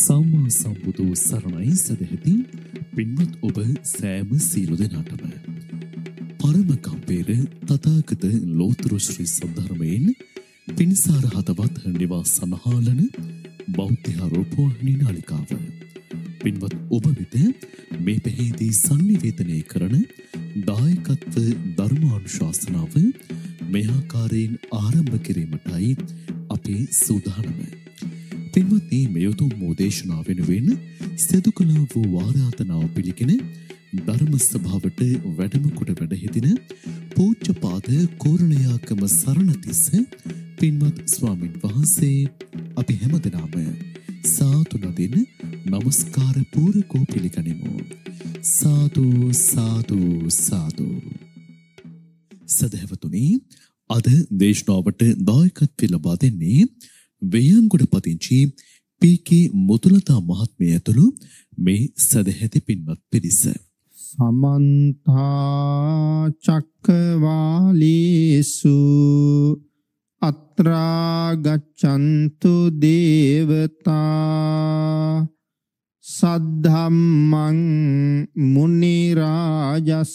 සම්මා සම්බුදු සරණයි සැදැහැති පින්වත් ඔබ සෑම සීලු දෙනාටම. පරමකම්පේර තතාගත ලෝතුරශ්‍රී සද්ධර්මයෙන් පිනිසාර හතවත් නිවා සනහාලන බෞද්ධහාරෝපවාහනි නාලිකාව. පින්වත් ඔබ වෙත මේ පැහේදී සංනිවේතනය කරන දායකත්ව ධර්මානුශාසනාව මෙහාකාරයෙන් ආරම්භ කිරීමටයි අපේ සූදානම. පින්වත්ඒ මෙයුතු මෝදේශනා වෙනුවෙන් සැදු කලා වූ වාරාතනාව පිළිකෙන ධර්මස්ථභාවට වැඩමකොට වැඩහිදින පෝච්චපාද කෝරණයාකම සරණතිස්ස පින්වත් ස්වාමින් වහන්සේ අපි හැම දෙනාම සාතුනදින නමස්කාර පූරකෝ පිළිගනිමු. සාතු සාතු සාතු. සදහැවතුනි අද දේශනාවට දායකත්වය ලබා දෙන්නේ වෙයන්ගොඩ පදිංචි පීකේ මුතුලතා මහත්මිය ඇතුළු මේ සදැහැති පින්වත් පිරිස. සමන්තා චක්කවාලේසු අත්‍රා ගච්ඡන්තු දේවතා සද්ධම්මං මුනි රාජස්ස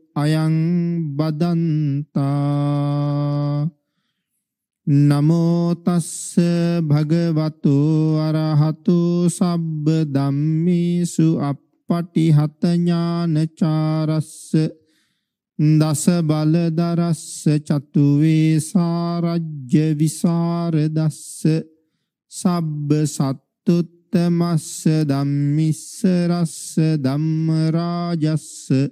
අයං බදන්තා නමෝ තස්ස භගවතු අරහතු සබ්බ ධම්මේසු අප්පටිහත ඥානචාරස්ස දස බලදරස්ස චතු වේසාරජ්‍ය විසරදස්ස සබ්බ සත්තුත්තමස්ස ධම්මිස්ස රස්ස ධම්ම රාජස්ස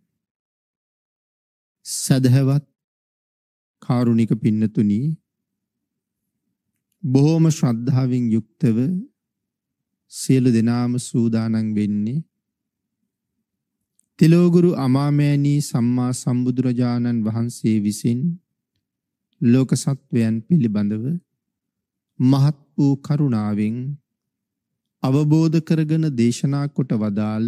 සදහවත් කාරුණික පින්නතුනි බොහෝම ශ්‍රද්ධාවෙන් යුක්තව සියලු දෙනාම සූදානම් වෙන්නේ තිලෝගුරු අමාමෑණී සම්මා සම්බුදුරජාණන් වහන්සේ විසින් ලෝක සත්වයන් පිළිබඳව මහත් වූ කරුණාවෙන් අවබෝධ කරගෙන දේශනා කොට වදාළ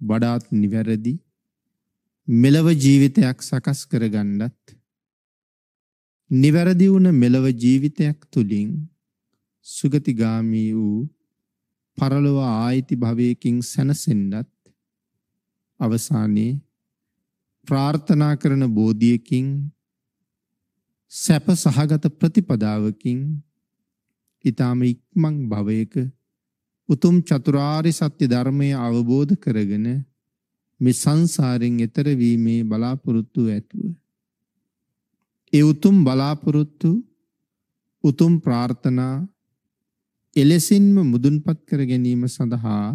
වඩාත් නිවැරදි මෙලව ජීවිතයක් සකස් කරගන්නත් නිවැරදි වුණ මෙලව ජීවිතයක් තුලින් සුගතිගාමී වූ පරලොව ආයිති භවයකින් සැනසෙන්නත් අවසානයේ ප්‍රාර්ථනා කරන බෝධියකින් සැප සහගත ප්‍රතිපදාවකින් ඊටාම ඉක්මන් භවයක උතුම් චතුරාර්ය සත්‍ය ධර්මය අවබෝධ කරගෙන මේ සංසාරයෙන් එතර වීමේ බලාපොරොත්තු ඇතුව ඒ උතුම් බලාපොරොත්තු උතුම් ප්‍රාර්ථනා එලෙසින්ම මුදුන්පත් කර ගැනීම සඳහා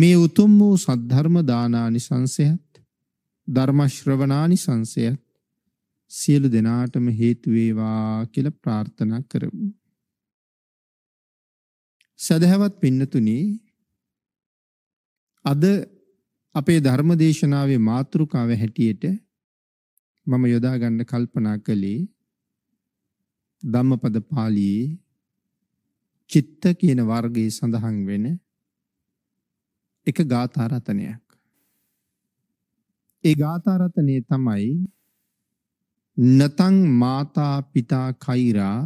මේ උතුම් වූ සද්ධර්ම දානානිසංසයත් ධර්ම ශ්‍රවණානිසංසයත් සියලු දෙනාටම හේතු වේවා කියලා ප්‍රාර්ථනා කරමු සදහවත් පින්නතුනි අද අපේ ධර්ම දේශනාවේ මාතෘකාව හැටියට මම යොදා ගන්න කල්පනා කළේ ධම්මපද පාළියේ චිත්ත කියන වර්ගයේ සඳහන් වෙන එක ගාථා රත්නයක්. ඒ ගාථා රත්නයේ තමයි නතං මාතා පිතා කෛරා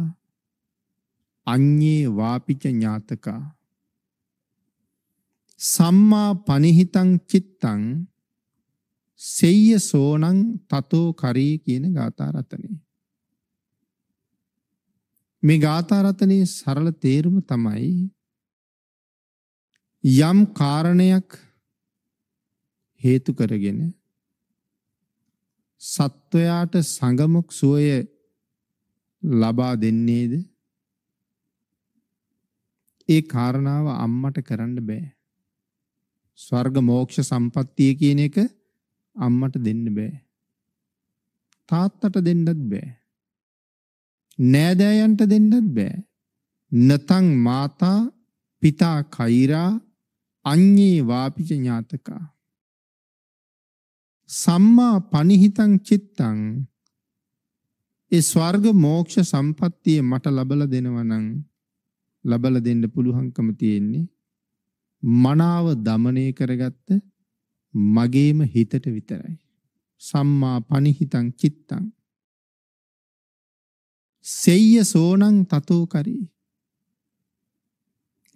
අඤ්ඤේ වාපිච ඥාතකා සම්මා පනිහිතං චිත්තං සෙය්‍ය සෝනං තතෝ කරී කියන ගාථා රත්නේ මේ ගාථා රත්නේ සරල තේරුම තමයි යම් කාරණයක් හේතු කරගෙන සත්වයාට සංගමක් සුවය ලබා දෙන්නේද ඒ කාරණාව අම්මට කරන්න බෑ. ස්වර්ග මෝක්ෂ සම්පත්තිය කියන එක අම්මට දෙන්න බෑ. තාත්තට දෙන්නත් බෑ. නෑදෑයන්ට දෙන්නත් බෑ. නතං මාතා පිතා කෛරා අඤ්ඤේ වාපිච ඥාතකා. සම්මා පනිහිතං චිත්තං ඒ ස්වර්ග මෝක්ෂ සම්පත්තිය මට ලබලා දෙනවා නම් ලබලා දෙන්න පුළුවන්කම තියෙන්නේ මනාව দমনය කරගත්ත මගේම හිතට විතරයි. සම්මා පනිහිතං චිත්තං සෙය්‍ය සෝනං තතෝ කරී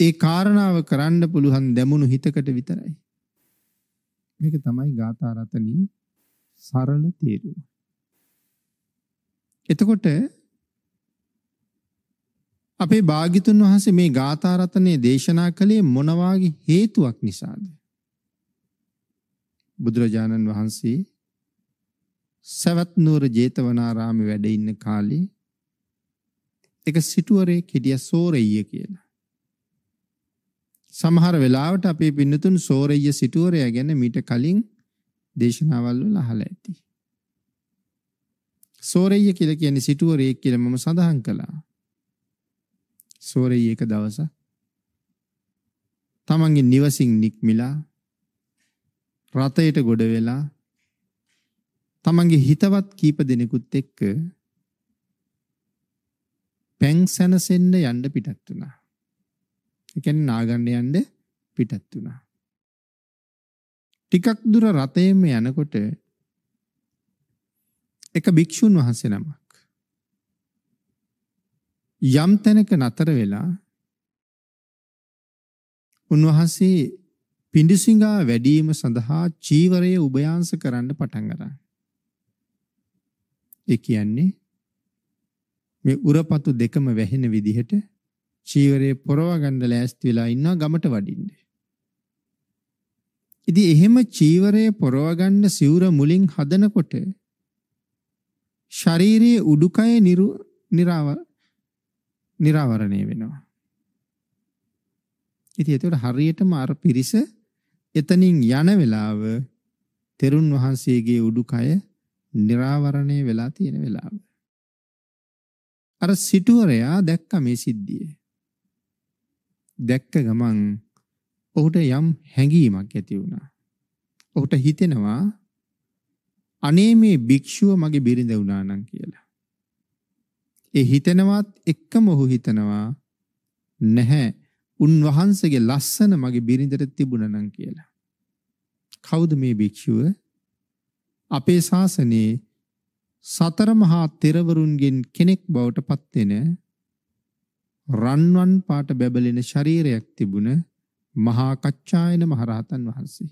ඒ කාරණාව කරන්න පුළුවන් දැමුණු හිතකට විතරයි. මේක තමයි ගාථා රතනී සරල තේරුම. එතකොට අපේ භාග්‍යතුන් වහන්සේ මේ ගාථා රත්නය දේශනා කළේ මොන වාගේ හේතුවක් නිසාද? බුදුරජාණන් වහන්සේ සවත් නුවර ජේතවනාරාමේ වැඩ ඉන්න කාලේ එක සිටුවරෙක් හිටියා සෝරෙය්‍ය කියලා. සමහර වෙලාවට අපේ පින්නතුන් සෝරෙය්‍ය සිටුවරයා ගැන මීට කලින් දේශනාවල් වල අහලා ඇති. සෝරෙය්‍ය කියලා කියන්නේ සිටුවරයෙක් කියලා මම සඳහන් කළා. සෝරෙයි එක දවස තමන්ගේ නිවසින් නික්මිලා රථයට ගොඩ වෙලා තමන්ගේ හිතවත් කීප දෙනෙකුත් එක්ක පැන් සැනසෙන්න යන්න පිටත් වුණා. ඒ කියන්නේ නාගන්න යන්න පිටත් වුණා. ටිකක් දුර රතේම යනකොට එක භික්ෂුන් වහන්සේ නමක් යම් තැනක නතර වෙලා උන්වහන්සේ පිඬුසිඟා වැඩිම සඳහා චීවරය උභයාංශ කරන්න පටන් ගත්තා. ඒ කියන්නේ මේ උරපතු දෙකම වැහෙන විදිහට චීවරේ පොරව ගන්න ලෑස්ති වෙලා ඉන්නවා ගමට වඩින්න. ඉතින් එහෙම චීවරේ පොරව ගන්න සිවුර මුලින් හදනකොට ශාරීරියේ උඩුකය නිරාව නිරාවරණය වෙනවා. ඉතින් ඒකට හරියටම අර පිරිස එතනින් යන වෙලාව තෙරුන් වහන්සේගේ උඩුකය නිරාවරණය වෙලා තියෙන වෙලාව. අර සිටුවරයා දැක්ක මේ සිද්ධිය. දැක්ක ගමන් ඔහුට යම් හැඟීමක් ඇති වුණා. ඔහුට හිතෙනවා අනේ මේ භික්ෂුව මගේ බිරිඳ වුණා නම් කියලා. ඒ හිතෙනවත් එක්කම ඔහු හිතනවා නැහැ උන්වහන්සේගේ ලස්සන මගේ බිරිඳට තිබුණා නම් කියලා. කවුද මේ භික්ෂුව? අපේ ශාසනයේ සතර මහා තෙරවරුන්ගෙන් කෙනෙක් බවට පත් වෙන රන්වන් පාට බැබලෙන ශරීරයක් තිබුණ මහා කච්චායන මහරහතන් වහන්සේ.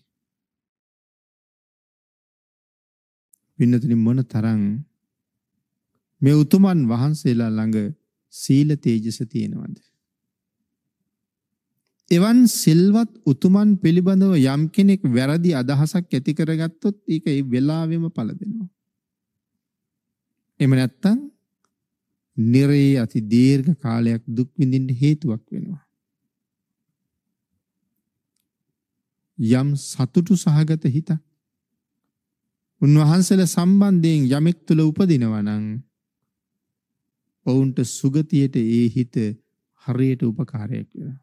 වින්නතුනි මොන තරම් මේ උතුමන් වහන්සේලා ළඟ සීල තේජස තියෙනවද? එවන් සිල්වත් උතුමන් පිළිබඳව යම් කෙනෙක් වැරදි අදහසක් ඇති කරගත්තොත් ඒක ඒ වෙලාවෙම පළදෙනවා. එහෙම නැත්නම් නිරේ අති දීර්ඝ කාලයක් දුක් විඳින්න හේතුවක් වෙනවා. යම් සතුටු සහගත හිතක් උන්වහන්සේලා සම්බන්ධයෙන් යමෙක් තුල උපදිනවා නම් ඔවුන්ට සුගතියට ඒ හිත හරියට උපකාරයක් වෙනවා.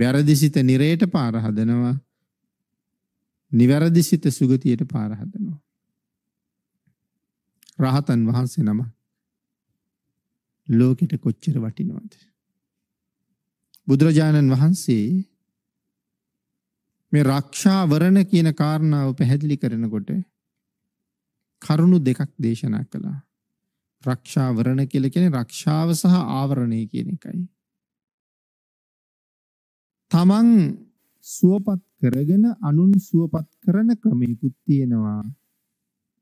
වැරදිසිත නිරයට පාර හදනවා. නිවැරදිසිත සුගතියට පාර හදනවා. රහතන් වහන්සේ නම ලෝකෙට කොච්චර වටිනවද? බුදුරජාණන් වහන්සේ මේ රක්ෂාවරණ කියන කාරණාව පැහැදිලි කරනකොට කරුණු දෙකක් දේශනා කළා. රක්ෂාවරණ කියලා කියන්නේ රක්ෂාව සහ ආවරණය කියන එකයි. තමන් සුවපත් කරගෙන අනුන් සුවපත් කරන ක්‍රමයකුත් තියෙනවා.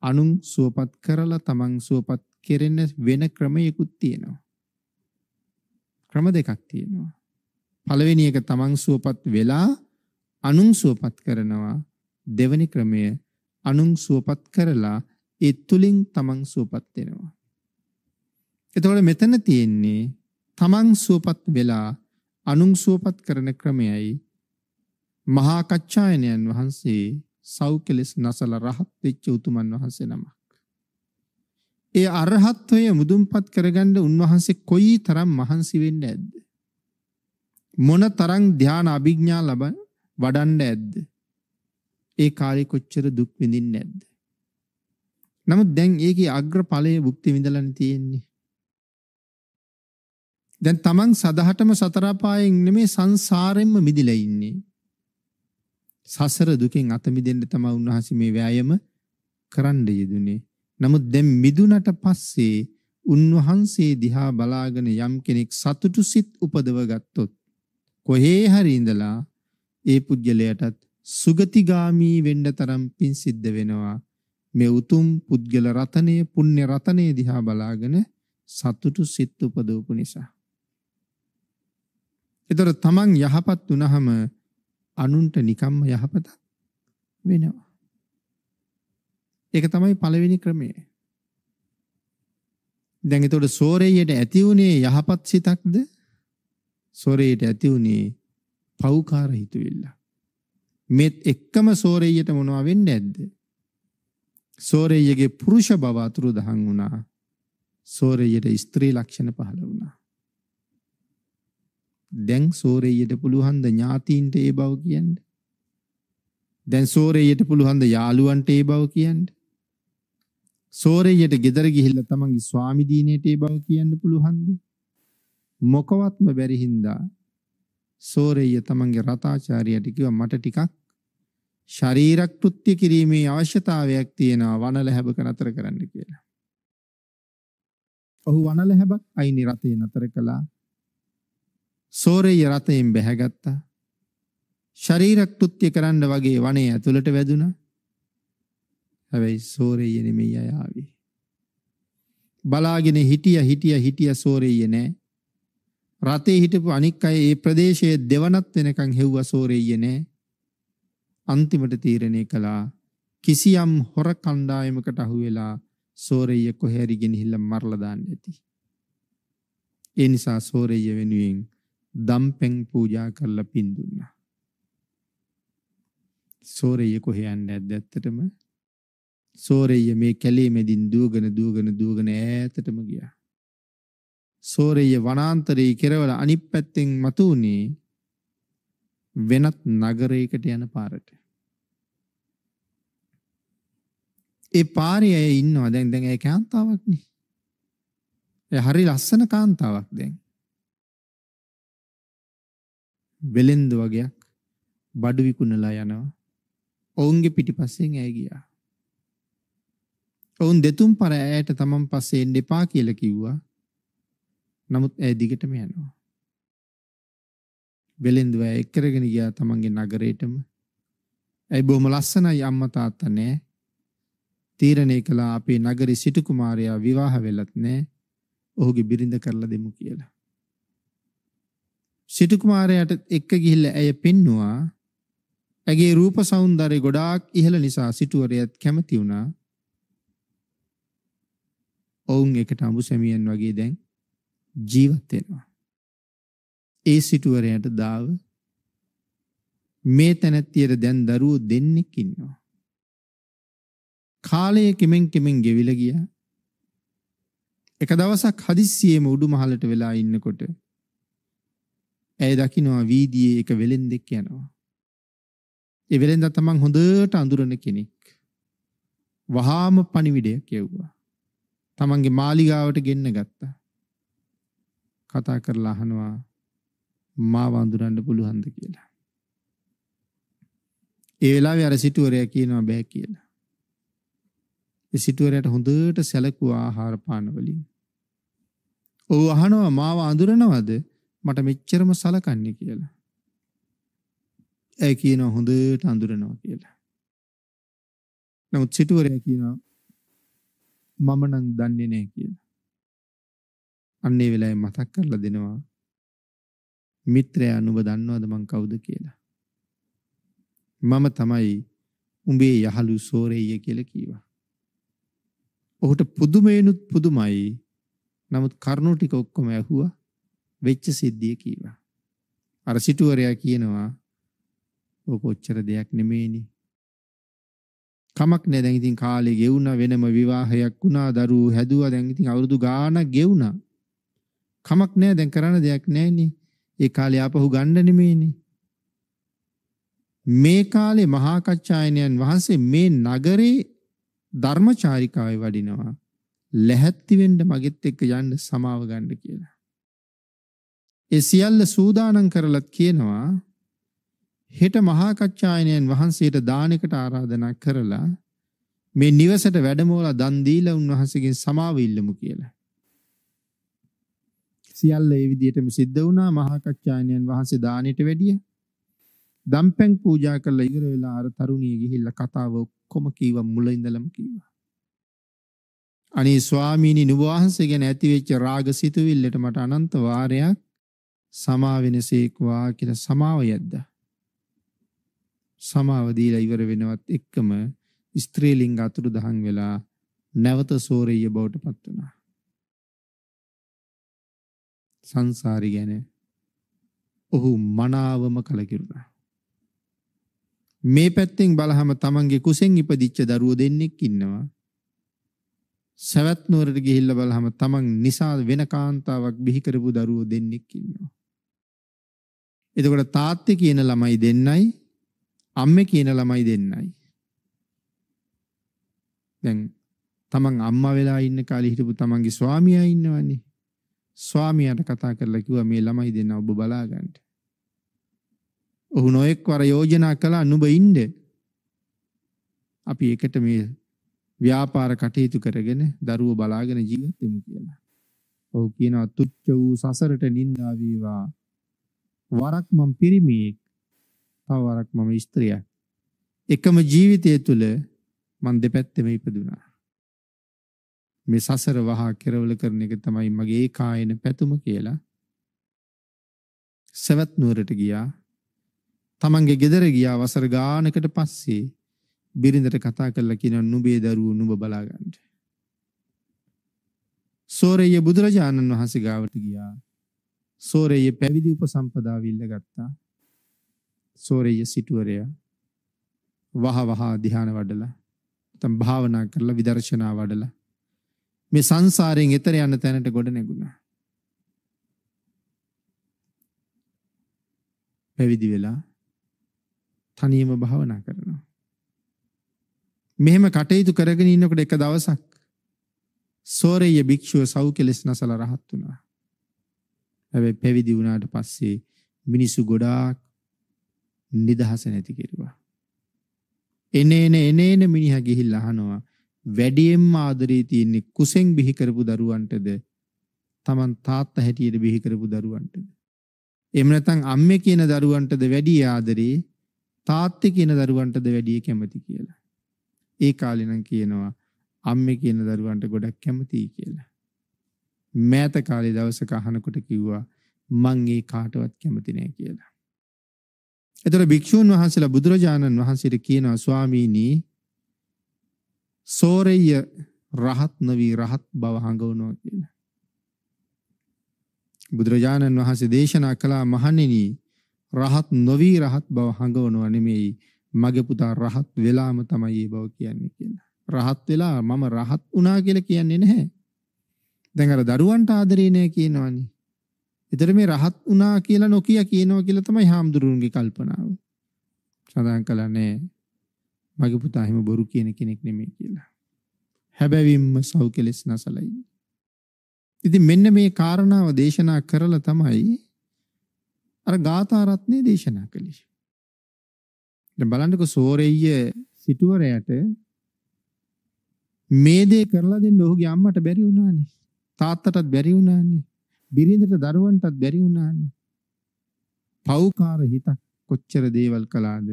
අනුන් සුවපත් කරලා තමන් සුවපත් කෙරෙන වෙන ක්‍රමයකුත් තියෙනවා. ක්‍රම දෙකක් තියෙනවා. පළවෙනි එක තමන් සුවපත් වෙලා අනුන් සුවපත් කරනවා. දෙවැනි ක්‍රමය අනුන් සුවපත් කරලා ඒ තුලින් තමන් සුවපත් වෙනවා. එතකොට මෙතන තියෙන්නේ තමන් සුවපත් වෙලා අනුන් සුවපත් කරන ක්‍රමයයි මහා කච්චායනයන් වහන්සේ සෞඛ්‍යලස් නසල රහත් වෙච්ච උතුමන් වහන්සේ නමක්. ඒ අරහත්වය මුදුන්පත් කරගන්න උන්වහන්සේ කොයි තරම් මහන්සි වෙන්න ඇද්ද? මොන තරම් ධ්‍යාන අභිඥා ලබ වඩන්න ඇද්ද? ඒ කාලේ කොච්චර දුක් විඳින්න ඇද්ද? නමුත් දැන් ඒකේ අග්‍රඵලයේ භුක්ති විඳලානේ තියෙන්නේ. දැන් තමන් සදහටම සතර පායෙන් නෙමේ සංසාරෙන්ම මිදිලා ඉන්නේ. සසර දුකෙන් අත මිදෙන්න තමයි උන්වහන්සේ මේ වෑයම කරන්න යෙදුනේ. නමුත් දැන් මිදුනට පස්සේ උන්වහන්සේ දිහා බලාගෙන යම් කෙනෙක් සතුටු සිත් උපදව ගත්තොත් කොහේ හරි ඉඳලා ඒ පුජ්‍යලයටත් සුගතිගාමී වෙන්න තරම් පිං සිද්ධ වෙනවා. මේ උතුම් පුද්ගල රතනය පුණ්‍ය රතනය දිහා බලාගෙන සතුටු සිත් උපදවපු නිසා එතොර තමන් යහපත් වනහම අනුන්ට නිකම්ම යහපත වෙනවා. ඒක තමයි පළවෙනි ක්‍රමය. දැන් එතකොට සෝරේයට ඇති වුණේ යහපත් සිතක්ද? සෝරේයට ඇති වුණේ පෞකාර හිතුවිල්ල. මෙත් එක්කම සෝරේයට මොනවා වෙන්නේ නැද්ද? සෝරේයගේ පුරුෂ බව අතුරු දහන් වුණා. සෝරේයට ස්ත්‍රී ලක්ෂණ පහළ වුණා. දැන් සෝරෙය්‍යට පුළුවන්ද ඥාතීන්ට ඒ බව කියන්න? දැන් සෝරෙය්‍යට පුළුවන්ද යාළුවන්ට ඒ බව කියන්න? සෝරෙය්‍යට ගෙදර ගිහිල්ලා තමන්ගේ ස්වාමි දිනේට ඒ බව කියන්න පුළුවන්ද? මොකවත්ම බැරි හින්දා සෝරෙය්‍ය තමන්ගේ රතාචාර්යයට කිව්වා මට ටිකක් ශරීර කෘත්‍ය කිරීමේ අවශ්‍යතාවයක් තියෙනවා වනල හැබක නතර කරන්න කියලා. ඔහු වනල හැබක් අයිනි රතේ නතර කළා. සෝරෙය රතයෙන් බැහැගත්තා. ශරීර කෘත්‍ය කරන්න වගේ වනේ ඇතුළට වැදුනා. හැබැයි සෝරෙය නෙමෙයි ආවේ. බලාගෙන හිටිය හිටිය හිටිය සෝරෙය නෑ. රතේ හිටපු අනික් අය ඒ ප්‍රදේශයේ දෙවනත් වෙනකන් හෙව්වා සෝරෙය නෑ. අන්තිමට තීරණය කළා කිසියම් හොර කණ්ඩායමකට අහු වෙලා සෝරෙය කොහේ හරි ගෙනහිල්ලා මරලා දාන්න ඇති. ඒ නිසා සෝරෙය වෙනුවෙන් දම්පැන් පූජා කරලා පින් දුන්නා. සෝරෙය කොහේ යන්නේ නැද්ද ඇත්තටම? සෝරෙය මේ කැලේ මෙදින් දුවගෙන දුවගෙන දුවගෙන ඈතටම ගියා. සෝරෙය වනාන්තරයේ කෙරවල අනිත් පැත්තෙන් මතුනේ වෙනත් නගරයකට යන පාරට. ඒ පාරේ අය ඉන්නවා දැන් දැන් ඒ කාන්තාවක්නේ. ඒ හරි ලස්සන කාන්තාවක් දැන්. වෙලෙන්ද වගයක් බඩු විකුණලා යනවා. ඔවුන්ගේ පිටිපස්සෙන් ඇය ගියා. ඔවුන් දෙතුන් පර ඇයට තමන් පස්සේ එන්න එපා කියලා කිව්වා. නමුත් ඇය දිගටම යනවා. වෙලෙන්දුව ඇය එක්කරගෙන ගියා තමන්ගේ නගරේටම. ඇයි බොහොම ලස්සනයි අම්මා තාත්තා නෑ. තීරණය කළා අපේ නගරේ සිටු කුමාරයා විවාහ වෙලත් නෑ. ඔහුගේ බිරිඳ කරලා දෙමු කියලා. සිටු කුමාරයාට එක්ක ගිහිල්ලා ඇය පෙන්නවා ඇගේ රූප సౌందර්යය ගොඩාක් ඉහළ නිසා සිටුවරයත් කැමති වුණා. ඔවුන් එකට අඹු සැමියන් වගේ දැන් ජීවත් වෙනවා. ඒ සිටුවරයාට දාව මේ තැනැත්තියට දැන් දරුවෝ දෙන්නෙක් ඉන්නවා. කාලය කෙමෙන් කෙමෙන් ගෙවිලා ගියා. එක දවසක් හදිස්සියෙම උඩු මහලට වෙලා ඉන්නකොට ඇය දකිනවා වීදියේ එක වෙලෙන්දෙක් යනවා. ඒ වෙලෙන්දා තමන් හොඳට අඳුරන කෙනෙක්. වහාම පණිවිඩයක් යවුවා. තමන්ගේ මාලිගාවට ගෙන්න ගත්තා. කතා කරලා අහනවා මාව අඳුරන්න පුළුවන්ද කියලා. ඒ වෙලාවේ අර සිටුවරයා කියනවා බෑ කියලා. ඒ සිටුවරයාට හොඳට සැලකුවා ආහාර පාන වලින්. ඔව් අහනවා මාව අඳුරනවද? මට මෙච්චරම සලකන්නේ කියලා. ඇය කියනවා හොඳට අඳුරනවා කියලා. නමුත් සිටුවරයා කියනවා මම නම් දන්නේ නැහැ කියලා. අන්නේ වෙලාවේ මතක් කරලා දෙනවා මිත්‍රයා නුඹ දන්නවද මං කවුද කියලා. මම තමයි උඹේ යහළු සෝරෙය කියලා කීවා. ඔහුට පුදුමේනුත් පුදුමයි. නමුත් කරුණු ටික ඔක්කොම ඇහුවා. වෙච්ච සිද්ධිය කීවා. අර සිටුවරයා කියනවා ඕක ඔච්චර දෙයක් නෙමෙයිනේ. කමක් නෑ දැන් ඉතින් කාලේ ගෙවුණා වෙනම විවාහයක් වුණා දරුවෝ හැදුවා දැන් ඉතින් අවුරුදු ගාණක් ගෙවුණා. කමක් නෑ දැන් කරන්න දෙයක් නෑනේ. ඒ කාලේ ආපහු ගන්න නෙමෙයිනේ. මේ කාලේ මහා කච්චායනයන් වහන්සේ මේ නගරේ ධර්මචාරිකාවේ වඩිනවා. ලැහැත්ති වෙන්න මගෙත් එක්ක යන්න සමාව ගන්න කියලා. ඒ සියල්ල සූදානම් කරලත් කියනවා හෙට මහා කච්චායනයන් වහන්සේට දානකට ආරාධනා කරලා මේ නිවසට වැඩමවලා දන් දීලා උන්වහන්සේගෙන් සමාව ඉල්ලමු කියලා. සියල්ල ඒ විදිහටම සිද්ධ වුණා මහා කච්චායනයන් වහන්සේ දානෙට වැඩිය. දම්පැන් පූජා කරලා ඉවර වෙලා අර තරුණිය ගිහිල්ලා කතාව ඔක්කොම කීව මුල ඉඳලම කීවා. අනේ ස්වාමීනි නුඹ වහන්සේ ගැන ඇතිවෙච්ච රාග සිතුවිල්ලට මට අනන්ත වාරයක් සමා වෙනසේකවා කියලා සමාව යද්දා. සමාව දීලා ඉවර වෙනවත් එක්කම ස්ත්‍රී ලිංග අතුරු දහන් වෙලා නැවත සෝරිය බවට පත් වුණා. සංසාරي ගැන ඔහු මනාවම කලකිරුණා. මේ පැත්තෙන් බලහම තමන්ගේ කුසෙන් ඉපදිච්ච දරුවෝ දෙන්නෙක් ඉන්නවා. සවැත් නුවරට ගිහිල්ලා බලහම තමන් නිසා වෙන කාන්තාවක් බිහි කරපු දරුවෝ දෙන්නෙක් ඉන්නවා. එතකොට තාත්තේ කියන ළමයි දෙන්නයි අම්මේ කියන ළමයි දෙන්නයි. දැන් තමන් අම්මා වෙලා ඉන්න කාලේ හිටපු තමන්ගේ ස්වාමියා ඉන්නවනේ. ස්වාමියාට කතා කරලා කිව්වා මේ ළමයි දෙන්න ඔබ බලා ගන්න. ඔහු නොඑක් වර යෝජනා කළා නුඹ ඉන්න. අපි එකට මේ ව්‍යාපාර කටයුතු කරගෙන දරුවෝ බලාගෙන ජීවත් වෙමු කියලා. ඔහු කියනවා තුච්ච වූ සසරට නිඳා වේවා වරක් මම පිරිමියෙක් තව වරක් මම ස්ත්‍රියක් එකම ජීවිතය තුළ මං දෙපැත්තෙම ඉපදුනා මේ සසර වහා කෙරවල කරන එක තමයි මගේ කායන පැතුම කියලා සවැත් නුවරට ගියා තමන්ගේ ගෙදර ගියා වසර ගානකට පස්සේ බිරිඳට කතා කරලා කියනවා නුඹේ දරුවෝ නුඹ බලා ගන්න. සෝරේය බුදුරජාණන් වහන්සේ ගාවට ගියා සෝරයේ පැවිදි උපසම්පදා විල්ල ගත්තා. සෝරයේ සිටුවරයා වහ වහ ධ්‍යාන වඩලා නැත්නම් භාවනා කරලා විදර්ශනා වඩලා මේ සංසාරයෙන් එතර යන තැනට ගොඩ නැගුණා. පැවිදි වෙලා තනියම භාවනා කරනවා. මෙහෙම කටයුතු කරගෙන ඉන්නකොට එක දවසක් සෝරේය භික්ෂුව සව් කෙලස් නසලා රහත් වුණා. හැබැයි පැවිදි වුණාට පස්සේ මිනිස්සු ගොඩාක් නිදහස නැති කෙරුවා. එනේන එනේන මිනිහා ගිහිල්ලා අහනවා වැඩියෙන්ම ආදරේ තියෙන්නේ කුසෙන් බිහි කරපු දරුවන්ටද Taman තාත්තා හැටියට බිහි කරපු දරුවන්ටද එහෙම නැත්නම් අම්මේ කියන දරුවන්ටද වැඩි ආදරේ තාත්තේ කියන දරුවන්ටද වැඩි කැමති කියලා ඒ කාලේ නම් කියනවා අම්මේ කියන දරුවන්ට ගොඩක් කැමතියි කියලා මෑත කාලේ දවසක අහනකොට කිව්වා මං ඒ කාටවත් කැමති නෑ කියලා. එතකොට භික්ෂුන් වහන්සේලා බුදුරජාණන් වහන්සේට කියනවා ස්වාමීනි සෝරෙය රහත් නොවි රහත් බව හඟවනවා කියලා. බුදුරජාණන් වහන්සේ දේශනා කළා මහණෙනි රහත් නොවි රහත් බව හඟවනවා නෙමෙයි මගේ පුතා රහත් වෙලාම තමයි ඒ බව කියන්නේ කියලා. රහත් වෙලා මම රහත් වුණා කියලා කියන්නේ නැහැ. දැන් අර දරුවන්ට ආදරේ නෑ කියනවනේ. ඒතර මේ රහත් වුණා කියලා නොකිය කියනවා කියලා තමයි හාමුදුරුවන්ගේ කල්පනාව. සඳහන් කළා නෑ. මගේ පුතා හිම බොරු කියන කෙනෙක් නෙමෙයි කියලා. හැබැවින්ම සව් කෙලෙස් නැසලයි. ඉතින් මෙන්න මේ කාරණාව දේශනා කරලා තමයි අර ගාථා රත්නේ දේශනා කළේ. දැන් බලන්නකෝ සෝරෙය්‍ය සිටුවරයට මේ දේ කරලා දෙන්න ඔහුගේ අම්මට බැරි වුණානේ. තාත්තටත් බැරි වුණානේ. බිරිඳට දරුවන්ටත් බැරි වුණානේ. පෞකාර හිතක් කොච්චර දේවල් කළාද.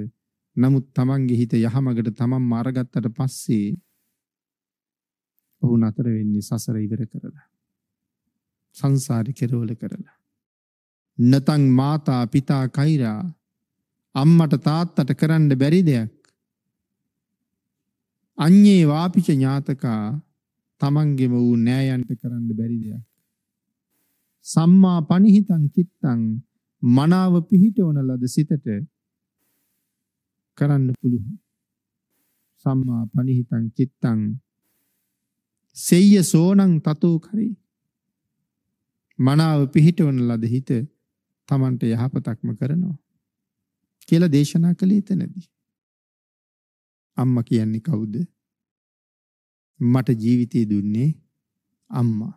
නමුත් තමන්ගේ හිත යහමගට තමන්ම අරගත්තට පස්සේ ඔහු නතර වෙන්නේ සසර ඉවර කරලා. සංසාරි කෙරවල කරලා. නතං මාතා පිතා කෛරා අම්මට තාත්තට කරන්න බැරි දෙයක් අඤ්ඤේ වාපිච ඥාතකා තමන්ගෙම වූ නෑයන්ට කරන්න බැරි දෙයක්. සම්මා පනිහිතං චිත්තං මනාව පිහිටවන ලද සිතට කරන්න පුළුවන්. සම්මා පනිහිතං චිත්තං සෙය්‍ය සෝනං තතෝ කරේ. මනාව පිහිටවන ලද හිත තමන්ට යහපතක්ම කරනවා කියලා දේශනා කළේ එතනදී. අම්මා කියන්නේ කවුද? මට ජීවිතේ දුන්නේ අම්මා.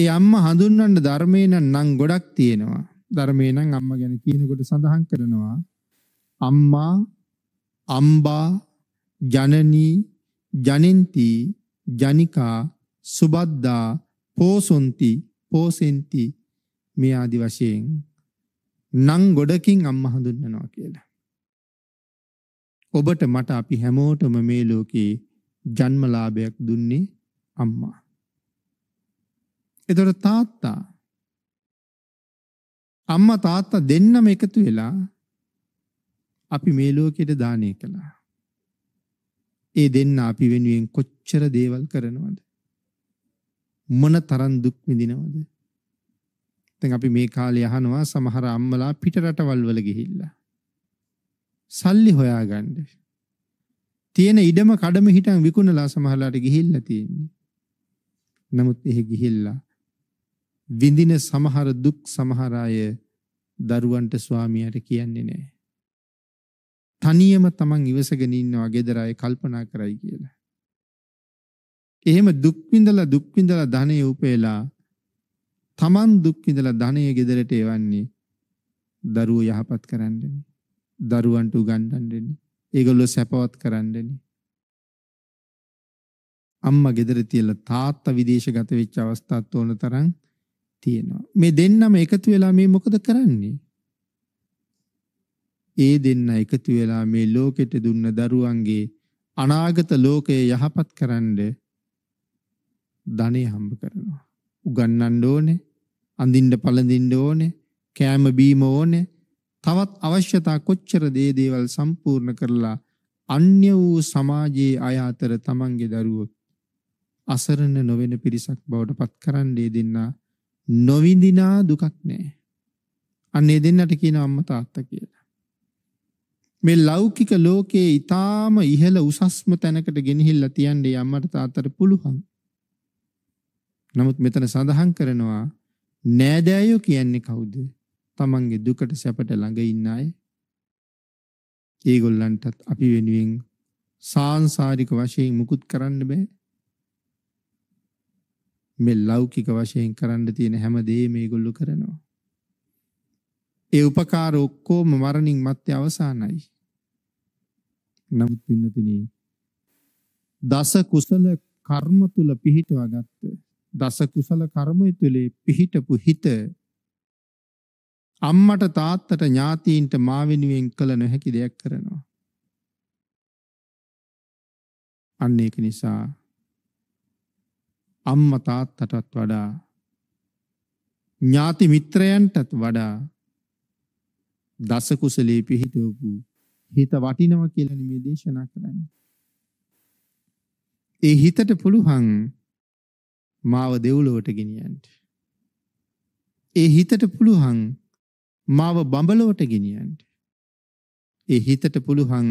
ඒ අම්මා හඳුන්වන්න ධර්මේ නම් ගොඩක් තියෙනවා. ධර්මේ නම් අම්මා ගැන කියනකොට සඳහන් කරනවා අම්මා අම්බා ජනනී ජනින්ති ජනිකා සුබද්දා පෝසොන්ති පෝසෙන්ති මේ ආදි වශයෙන් නම් ගොඩකින් අම්මා හඳුන්වනවා කියලා. ඔබට මට අපි හැමෝටම මේ ලෝකේ ජන්මලාභයක් දුන්නේ අම්මා. එතකොට තාත්තා අම්මා තාත්තා දෙන්නම එකතු වෙලා අපි මේ ලෝකෙට දානය කළා. ඒ දෙන්න අපි වෙනුවෙන් කොච්චර දේවල් කරනවද? මොන තරම් දුක් විඳිනවද? දැන් අපි මේ කාලේ අහනවා සමහර අම්මලා පිට රටවල් වල ගිහිල්ලා සල්ලි හොයාගන්න. තියෙන ඉඩම කඩම හිටන් විකුණලා සමහරලාට ගිහිල්ලා තියෙන්නේ. නමුත් එහි ගිහිල්ලා විඳින සමහර දුක් සමහර අය දරුවන්ට ස්වාමියාට කියන්නේ නැහැ. තනියම තමන් ඉවසගෙන ඉන්නවා gedara ay කල්පනා කරයි කියලා. එහෙම දුක් විඳලා දුක් විඳලා ධනෙ උපේලා තමන් දුක් විඳලා ධනෙ gedarට එවන්නේ දරුවෝ යහපත් කරන්නේ. දරුවන්ට උගන්වන්නනේ. ඒගොල්ලෝ සැපවත් කරන්නනේ. අම්මා ගෙදර තියලා තාත්තා විදේශගත වෙච්ච අවස්ථාත් ඕන තරම් තියෙනවා. මේ දෙන්නම එකතු වෙලා මේ මොකද කරන්නේ? ඒ දෙන්න එකතු වෙලා මේ ලෝකෙට දුන්න දරුවන්ගේ අනාගත ලෝකය යහපත් කරන්න ධනෙ හම්බ කරනවා. උගන්වන්න ඕනේ, අඳින්න පළඳින්න ඕනේ, කෑම බීම ඕනේ, තවත් අවශ්‍යතා කොච්චර දේ දේවල් සම්පූර්ණ කරලා අන්‍ය වූ සමාජයේ අය අතර තමන්ගේ දරුවෝ අසරණ නොවන පිරිසක් බවට පත් කරන්නේ දෙන්නා නොවිඳිනා දුකක් නෑ. අන්නේ දෙන්නට කියන අම්ම තාත්තා කියලා. මේ ලෞකික ලෝකයේ ඊටාම ඉහළ උසස්ම තැනකට ගෙනහිල්ලා තියන්නේ අම්මට තාත්තට පුළුවන්. නමුත් මෙතන සඳහන් කරනවා නෑදෑයෝ කියන්නේ කවුද? තමන්ගේ දුකට සැපට ළඟ ඉන්න අය ඒගොල්ලන්ටත් අපි වෙනුවෙන් සාංසාරික වශයෙන් මුකුත් කරන්න බෑ මේ ලෞකික වශයෙන් කරන්න තියෙන හැම දෙයක්ම ඒගොල්ලෝ කරනවා ඒ උපකාර ඔක්කොම මරණින් මත්තේ අවසానයි නමුත් පින්නතිනි දස කුසල කර්ම තුල පිහිටවගත්ත දස කුසල කර්මය තුලේ පිහිටපු හිත අම්මට තාත්තට ඥාතීන්ට මා වෙනුවෙන් කළ නොහැකි දෙයක් කරනවා. අන්න ඒක නිසා අම්මා තාත්තටත් වඩා ඥාති මිත්‍රයන්ටත් වඩා දස කුසලයේ පිහිටවපු හිත වටිනවා කියලා මේ දේශනා කරන්නේ. ඒ හිතට පුළුවන් මාව දෙව්ලොවට ගෙනියන්න. ඒ හිතට පුළුවන් මාව බඹලොවට ගෙනියන්ට. ඒ හිතට පුළුහන්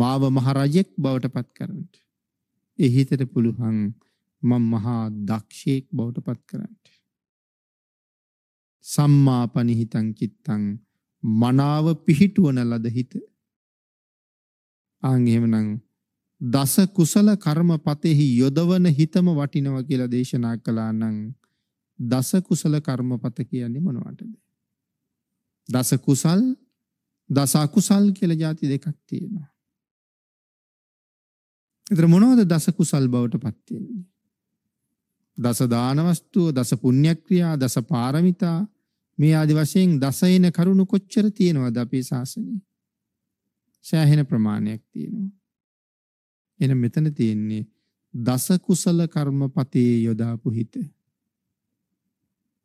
මාව මහරජෙක් බවට පත් කරන්නට. ඒ හිතට පුළුහන් මං මහා දක්ෂයෙක් බවට පත් කරන්නට. සම්මා පනිහිතං චිත්තං මනාව පිහිටුවන ලද හිත. ආන් එහෙමනම් දස කුසල කර්ම පතෙහි යොදවන හිතම වටිනවා කියලා දේශනා කළා නම් දස කුසල කර්මපත කියන්නේ මොනවටද? දස කුසල් දසාකුසල් කියල ජාති දෙකක් තියෙනවා. එතර මොනවද දස කුසල් බවට පත්තියෙන්නේ. දස දානවස්තුව දස පුුණ්්‍යක්‍රියා දස පාරමිතා මේ ආදි වශයෙන් දසයින කරුණු කොච්චර තියෙනවද අපේ ශාසනය සෑහෙන ප්‍රමාණයක් තියෙනවා. එන මෙතන තියෙන්නේ දස කුසල කර්මපතේ යොදාපු හිත.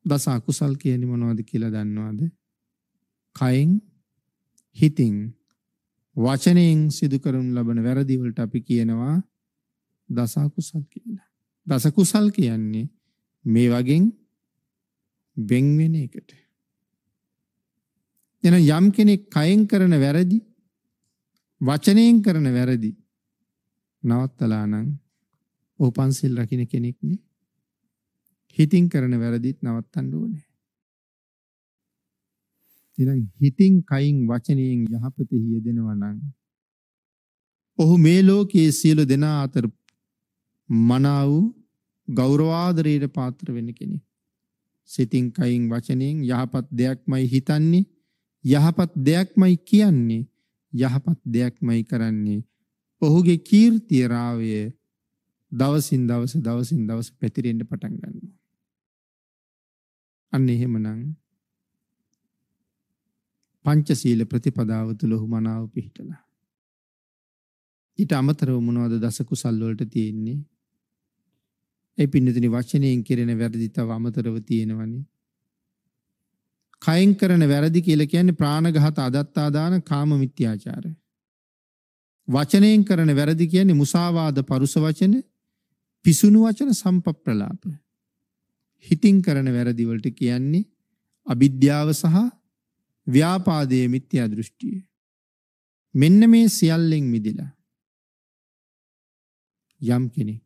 දස අකුසල් කියන්නේ මොනවද කියලා දන්නවද? කයින් හිතින් වචනයෙන් සිදු කරනු ලබන වැරදි වලට අපි කියනවා දස කුසල් කියලා. දස කුසල් කියන්නේ මේ වගේ වෙන් වෙන එකට. එන යම් කෙනෙක් කයෙන් කරන වැරදි වචනයෙන් කරන වැරදි නවත්තලා නම් ඕපන්සිල් රකින්න කෙනෙක්නේ හිතින් කරන වැරදිත් නවත්තන්න ඕනේ. එනම් හිතින් කයින් වචනයෙන් යහපතෙහි යෙදෙනවා නම් ඔහු මේ ලෝකයේ සියලු දෙනා අතර මනා වූ ගෞරවාදරයට පාත්‍ර වෙන්න කෙනෙක්. සිතින් කයින් වචනයෙන් යහපත් දෙයක්මයි හිතන්නේ යහපත් දෙයක්මයි කියන්නේ යහපත් දෙයක්මයි කරන්නේ ඔහුගේ කීර්තිය රාවය දවසින් දවස දවසින් දවස පැතිරෙන්න පටන් ගන්නවා අන්න එහෙමනම් පංචශීල ප්‍රතිපදාව තුළ ඔහු මනාව පිහිටලා. ඊට අමතරව මොනවද දස කුසල් වලට තියෙන්නේ? ඒ පින්නතුනි වචනයෙන් කෙරෙන වැරදි තව අමතරව තියෙනවනේ. කයෙන් කරන වැරදි කියලා කියන්නේ ප්‍රාණඝාත අදත්තාදාන කාම මිත්‍යාචාරය. වචනයෙන් කරන වැරදි කියන්නේ මුසාවාද පරුස වචන පිසුණු වචන සම්පප්‍රලාප. හිතින් කරන වැරදි වලට කියන්නේ අවිද්‍යාව සහ ව්‍යාපාදයේ මිත්‍යා දෘෂ්ටිය. මෙන්න මේ සියල්ලෙන් මිදිලා යම් කෙනෙක්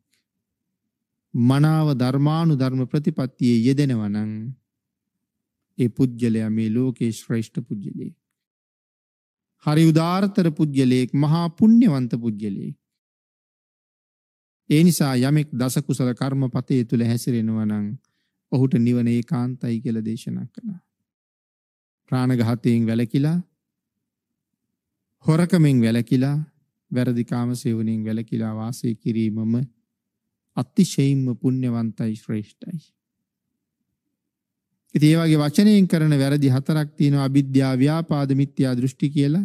මනාව ධර්මානු ධර්ම ප්‍රතිපත්තියේ යෙදෙනවා නම් ඒ පුද්ගලයා මේ ලෝකේ ශ්‍රේෂ්ඨ පුද්ගලයෙක්. හරි උදාාරතර පුද්ගලයෙක් මහා පුණ්‍යවන්ත පුද්ගලයෙක්. ඒ නිසා යමෙක් දස කුසල කර්මපතේ තුල හැසිරෙනවා නම් ඔහුට නිවන ඒකාන්තයි කියලා දේශනා කළා. ප්‍රාණඝාතයෙන් වැළකිලා හොරකමෙන් වැළකිලා වැරදි කාම සේවනයෙන් වැළකීලා වාසය කිරීමම අතිශයින්ම පුණ්‍යවන්තයි ශ්‍රේෂ්ඨයි. ඉතින් ඒ වගේ වචනයෙන් කරන වැරදි හතරක් තියෙනවා අවිද්‍යාව, ව්‍යාපාද, මිත්‍යා දෘෂ්ටි කියලා.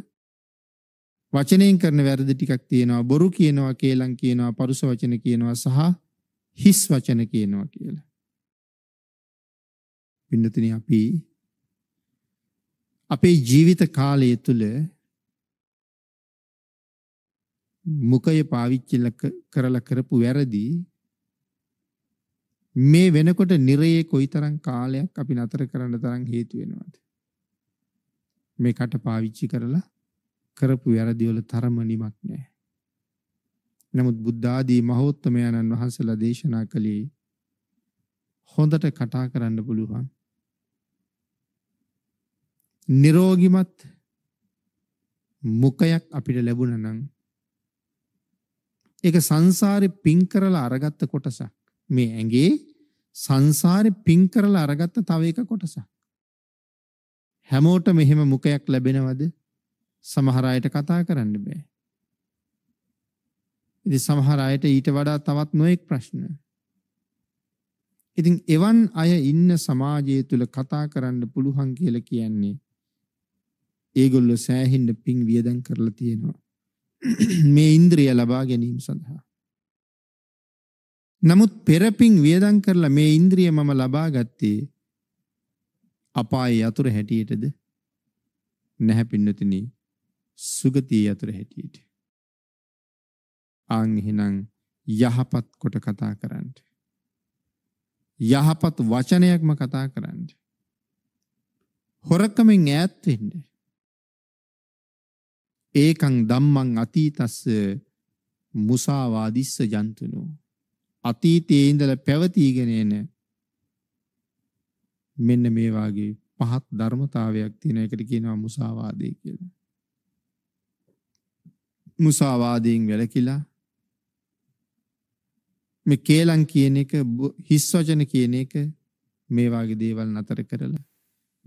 වචනයෙන් කරන වැරදි ටිකක් තියෙනවා බොරු කියනවා, කේලම් කියනවා, පරුස වචන කියනවා සහ හිස් වචන කියනවා කියලා. පින්නතුනි අපි අපේ ජීවිත කාලය තුළ මුකය පාවිච්චි කරලා කරපු වැරදි මේ වෙනකොට නිරයේ කොයිතරම් කාලයක් අපි නතර කරන්න තරම් හේතු වෙනවද මේ කට පාවිච්චි කරලා කරපු වැරදි වල තරම නිමක් නැහැ නමුත් බුද්ධ ආදී මහෞත්මයන්න් වහන්සේලා දේශනා කළේ හොඳට කතා කරන්න පුළුවන් නිරෝගිමත් මොකයක් අපිට ලැබුණ නම් ඒක සංසාරේ පින් කරලා අරගත්ත කොටසක් මේ ඇඟේ සංසාරේ පින් කරලා අරගත්ත තව එක කොටසක් හැමෝට මෙහෙම මුඛයක් ලැබෙනවද සමහර අයට කතා කරන්න බෑ ඉතින් සමහර අයට ඊට වඩා තවත් නොඑක් ප්‍රශ්න ඉතින් එවන් අය ඉන්න සමාජය තුල කතා කරන්න පුළුවන් කියලා කියන්නේ ඒගොල්ලෝ සෑහෙන්න පිං වියදම් කරලා තියෙනවා. මේ ඉන්ද්‍රිය ලබා ගැනීම සඳහා. නමුත් පෙරපින් වියදම් කරලා මේ ඉන්ද්‍රිය මම ලබා ගත්තේ අපායේ යතුරු හැටියටද නැහැ පින්නතිනි සුගතිය යතුරු හැටියට. ආන් එහෙනම් යහපත් කොට කතා කරන්න. යහපත් වචනයක්ම කතා කරන්න. හොරකමෙන් ඈත් වෙන්න. ඒකං ධම්මං අතීතස්ස මුසාවාදිස්ස ජන්තුනෝ අතීතයේ ඉඳලා පැවතීගෙන එන මෙන්න මේ වාගේ පහත් ධර්මතාවයක් තියෙන එකට කියනවා මුසාවාදේ කියලා. මුසාවාදයෙන් වැළකීලා මේ කේලම් කියන එක හිස් වචන කියන එක මේ වාගේ දේවල් නතර කරලා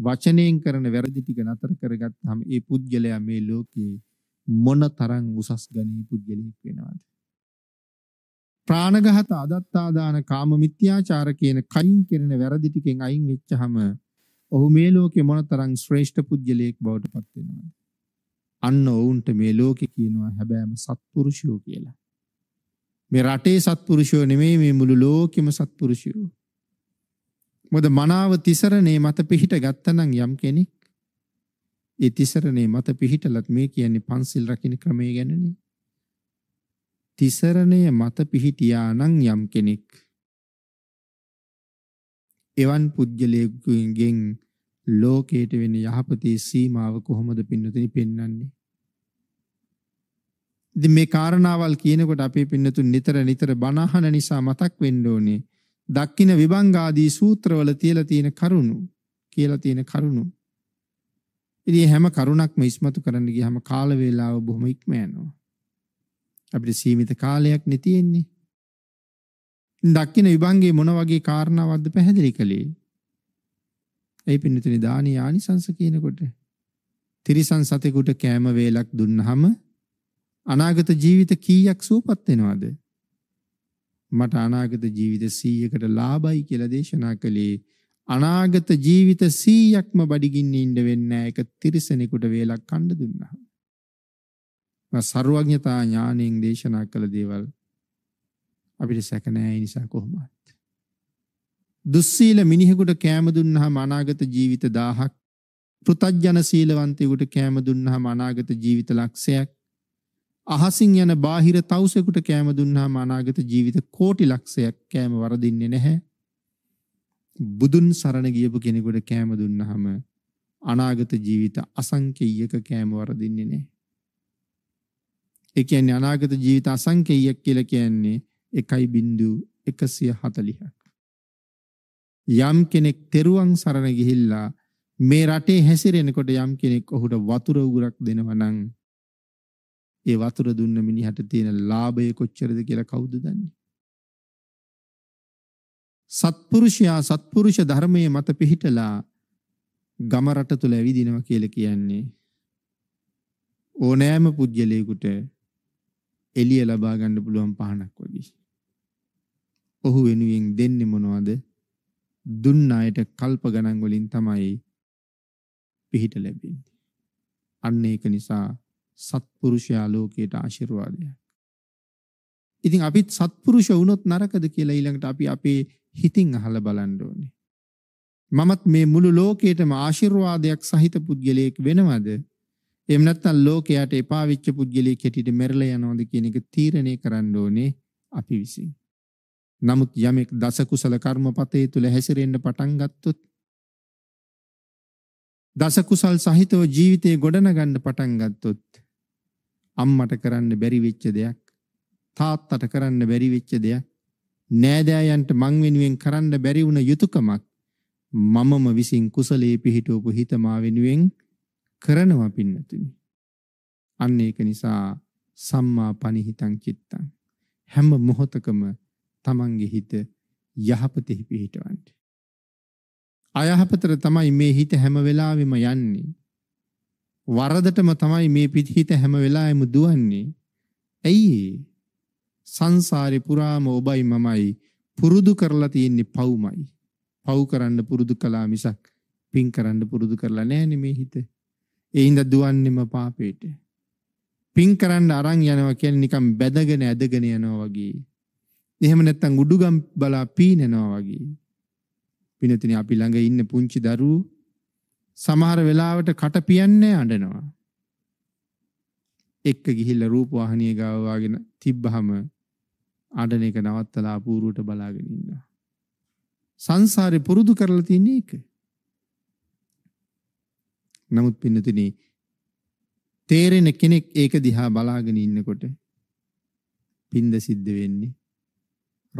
වචනයෙන් කරන වැරදි ටික නතර කරගත්තාම ඒ පුද්ගලයා මේ ලෝකේ මොන තරම් උසස් ගණී පුද්ගලෙක් වෙනවද ප්‍රාණඝාත අදත්තාදාන කාම මිත්‍යාචාර කියන කයින් කෙරෙන වැරදි ටිකෙන් අයින් වෙච්චහම ඔහු මේ ලෝකේ මොන තරම් ශ්‍රේෂ්ඨ පුද්ගලයෙක් බවට පත් වෙනවද අන්න ඔවුන්ට මේ ලෝකේ කියනවා හැබෑම සත්පුරුෂයෝ කියලා මේ රටේ සත්පුරුෂයෝ නෙමෙයි මේ මුළු ලෝකෙම සත්පුරුෂයෝ මොකද මනාව තිසරණේ මත පිහිට ගත්තනම් යම් කෙනෙක් ඒ තිසරණේ මත පිහිටලත් මේ කියන්නේ පන්සිල් රකින්න ක්‍රමය ගැනනේ. තිසරණය මත පිහිටියානම් යම් කෙනෙක් එවන් පුජ්‍යලයකින්ගෙන් ලෝකයට වෙන යහපතේ සීමාව කොහොමද පින්නතුනි පෙන්වන්නේ? ඉතින් මේ කාරණාවල් කියනකොට අපේ පින්නතුන් නිතර නිතර බණ නිසා මතක් වෙන්න ඕනේ. දක්කින විභංගාදී සූත්‍රවල තියලා තියෙන කරුණු කියලා තියෙන කරුණු ඉතින් හැම කරුණක්ම ඉස්මතු කරන්න ගියාම කාල වේලාව බොහොම ඉක්ම යනවා. අපිට සීමිත කාලයක් නේ තියෙන්නේ. දක්කින විභංගේ මොන වගේ කාරණාවක්ද පැහැදිලි කළේ? ඒ පින්නතුනි දානීය ආනිසංස කියනකොට තිරිසන් සතෙකුට කෑම වේලක් දුන්නහම අනාගත ජීවිත කීයක් සූපත් වෙනවද? මට අනාගත ජීවිත 100කට ලාභයි කියලා දේශනා කළේ අනාගත ජීවිත 100ක්ම බඩගින්න ඉන්න වෙන්නේ ඒක තිරිසනෙකුට වේලක් කන්න දුන්නා. මා ਸਰවඥතා ඥාණයෙන් දේශනා කළ දේවල් අපිට සැක නැහැ ඒ නිසා කොහොමවත්. දුස්සීල මිනිහෙකුට කෑම දුන්නාම අනාගත ජීවිත 1000ක් පෘතජන සීලවන්තයෙකුට කෑම දුන්නාම අනාගත ජීවිත ලක්ෂයක් අහසින් යන බාහිර තවුසෙකුට කෑම දුන්නාම අනාගත ජීවිත කෝටි ලක්ෂයක් කෑම වරදින්නේ නැහැ බුදුන් සරණ ගියපු කෙනෙකුට කෑම දුන්නාම අනාගත ජීවිත අසංකේයක කෑම වරදින්නේ නැහැ. ඒ කියන්නේ අනාගත ජීවිත අසංකේයයක් කියලා කියන්නේ 1.140ක්. යම් කෙනෙක් තෙරුවන් සරණ ගිහිල්ලා මේ රටේ හැසිරෙනකොට යම් කෙනෙක් ඔහුට වතුර උගුරක් දෙනවා නම් ඒ වතුර දුන්න මිනිහට තියෙන ලාභය කොච්චරද කියලා කවුද දන්නේ? සත්පුරුෂයා සත්පුරුෂ ධර්මයේ මත පිහිටලා ගම රට තුල ඇවිදිනවා කියලා කියන්නේ ඕනෑම පුජ්‍යලයකට එළිය ලබා ගන්න පුළුවන් පහනක් වගේ. ඔහු වෙනුවෙන් දෙන්නේ මොනවද? දුන්න අයට කල්ප ගණන් වලින් තමයි පිහිට ලැබෙන්නේ. අන්න ඒක නිසා සත්පුරුෂයා ලෝකයට ආශිර්වාදයක්. ඉතින් අපිත් සත්පුරුෂ වුණොත් නරකද කියලා ඊළඟට අපි අපේ හිතින් අහලා බලන්න ඕනේ. මමත් මේ මුළු ලෝකයටම ආශිර්වාදයක් සහිත පුද්ගලයෙක් වෙනවද? එහෙම නැත්නම් ලෝකයට එපා වෙච්ච පුද්ගලයෙක් හැටියට මෙරළ යනවද කියන එක තීරණය කරන්න ඕනේ අපි විසින්. නමුත් යමෙක් දස කුසල කර්මපතේ තුල හැසිරෙන්න පටන් ගත්තොත් දස කුසල් සහිතව ජීවිතේ ගොඩනගන්න පටන් ගත්තොත් අම්මට කරන්න බැරි වෙච්ච දෙයක් තාත්තට කරන්න බැරි වෙච්ච දෙයක් නෑදෑයන්ට මං වෙනුවෙන් කරන්න බැරි වුණ යුතුයකමක් මමම විසින් කුසලයේ පිහිටවපු හිත මා වෙනුවෙන් කරනවා පින්නතුනි. අන්න ඒක නිසා සම්මා පනිහිතං චිත්තං හැම මොහොතකම තමන්ගේ හිත යහපතෙහි පිහිටවන්න. අයහපතට තමයි මේ හිත හැම වෙලාවෙම යන්නේ. වරදටම තමයි මේ පිහිත හැම වෙලාවෙම දුවන්නේ. ඇයි සංසාරේ පුරාම ඔබයි මමයි පුරුදු කරලා තියෙන්නේ පව්මයි. පව් කරන්න පුරුදු කළා මිසක් පින් කරන්න පුරුදු කරලා නැහැ මේ හිත. ඒ හින්දා දුවන්නේම පාපේට. පින් කරන්න අරන් යනවා කියන්නේ නිකන් බැදගෙන ඇදගෙන යනවා වගේ. එහෙම නැත්නම් උඩුගම් බලා පීනනවා වගේ. පිනතිනේ අපි ළඟ ඉන්න පුංචි දරුවෝ සමහර වෙලාවට කට පියන්නේ අඬනවා. එක්ක ගිහිල්ලා රූපවාහිනිය ගාව වාගෙන තිබ්බහම අඩන එක නවත්තලා අපූරුවට බලාගෙන ඉන්නවා. සංසාරේ පුරුදු කරලා තින්නේ ඒක. නමුත් පින්නතුනි තේරෙන කෙනෙක් ඒක දිහා බලාගෙන ඉන්නකොට පින්ද සිද්ධ වෙන්නේ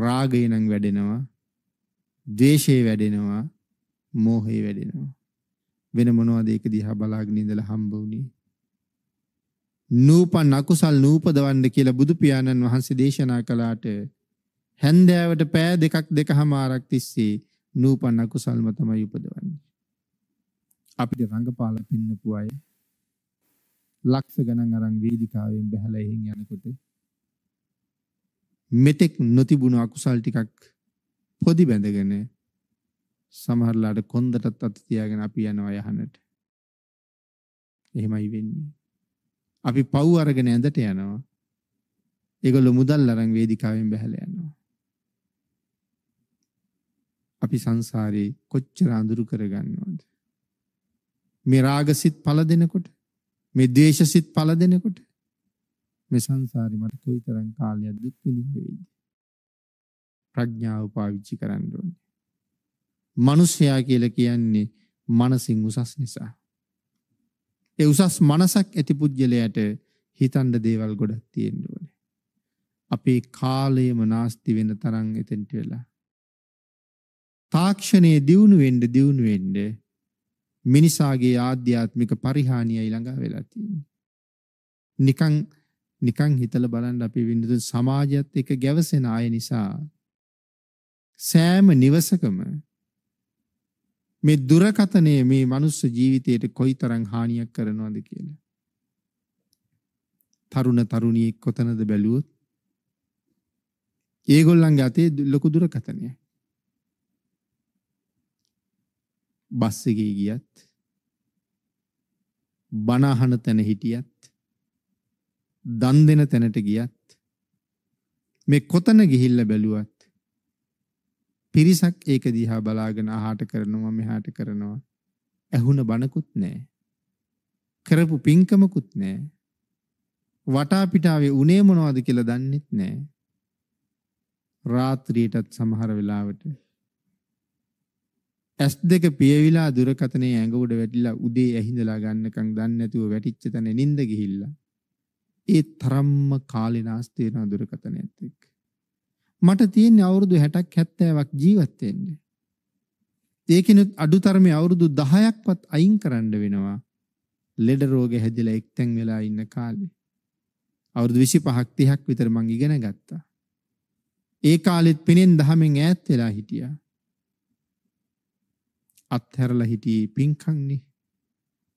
රාගය නම් වැඩෙනවා, ද්වේෂය වැඩෙනවා, මෝහය වැඩෙනවා. වෙන මොනවද ඒක දිහා බලාගෙන ඉඳලා හම්බ වුණේ? නූපන් අකුසල් නූපදවන්න කියලා බුදු පියාණන් වහන්සේ දේශනා කළාට හැන්දෑවට පෑ දෙකක් දෙකමාරක් තිස්සේ නූපන් අකුසල්ම තමයි උපදවන්නේ. අපිට රංගපාල පින්නපු අය ලක්ෂ ගණන් අරන් වේදිකාවෙන් බැහැලා එහෙන් යනකොට මෙතෙක් නොතිබුණු අකුසල් ටිකක් පොදි බැඳගෙන සමහරලාට කොන්දටත් අත තියාගෙන අපි යනවා යහනට. එහෙමයි වෙන්නේ. අපි පව් අරගෙන ඇඳට යනවා. ඒගොල්ලෝ මුදල් අරන් වේදිකාවෙන් බැහැලා යනවා. අපි සංසාරේ කොච්චර අඳුරු කරගන්නවද? මේ රාගසිත පළ දෙනකොට, මේ ද්වේෂසිත පළ දෙනකොට මේ සංසාරේ මට කොයිතරම් කාලයක් දුක් විඳින්න වෙයිද? ප්‍රඥාව පාවිච්චි කරන්න ඕනේ. මිනිසයා කියලා කියන්නේ මනසින් උසස් නිසා. ඒ උසස් මනසක් ඇති පුද්ගලයාට හිතන්න දේවල් ගොඩක් තියෙන්න ඕනේ. අපේ කාලයම නාස්ති වෙන තරම් එතෙන්ට වෙලා. තාක්ෂණයේ දියුණු වෙන්න දියුණු වෙන්න මිනිසාගේ ආධ්‍යාත්මික පරිහානියයි ළඟා වෙලා තියෙන්නේ. නිකන් නිකන් හිතලා බලන්න අපි වින්දුතුන් සමාජයත් එක්ක ගැවසෙන ආය නිසා සෑම නිවසකම මේ දුරකතනය මේ මනුස්ස ජීවිතයට කොයිතරම් හානියක් කරනවද කියලා. තරුණ තරුණියෙක් කොතනද බැලුවොත් ඒගොල්ලන්ගේ අතේ ලොකු දුරකතනයක්. බස් එකේ ගියත් බණ අහන තැන හිටියත් දන් දෙන තැනට ගියත් මේ කොතන ගිහිල්ලා බැලුවත් පිරිසක් ඒක දිහා බලාගෙන අහාට කරනවා මෙහාට කරනවා. ඇහුණ බනකුත් නැහැ. කරපු පින්කමකුත් නැහැ. වටා පිටාවේ උනේ මොනවද කියලා දන්නෙත් නැහැ. රාත්‍රියටත් සමහර වෙලාවට ඇස් දෙක පියවිලා දුරකතනේ ඇඟ උඩ වැටිලා උදේ ඇහිඳලා ගන්නකම් දන්නේ නැතුව වැටිච්ච තැන නිින්ද ගිහිල්ලා ඒ තරම්ම කාලේ නාස්ති වෙන දුරකතනයත් එක්ක මට තියෙන්නේ අවුරුදු 60ක් 70ක් ජීවත් වෙන්න. ඒකිනුත් අඩුතරමේ අවුරුදු 10ක්වත් අයින් කරන්න වෙනවා. ලෙඩ රෝග හැදිලා එක්තැන් වෙලා ඉන්න කාලේ. අවුරුදු 25ක් 30ක් විතර මං ඉගෙන ගත්තා. ඒ කාලෙත් පිනෙන් දහමෙන් ඈත් වෙලා හිටියා. අත්හැරලා හිටියේ පින්කම්නේ.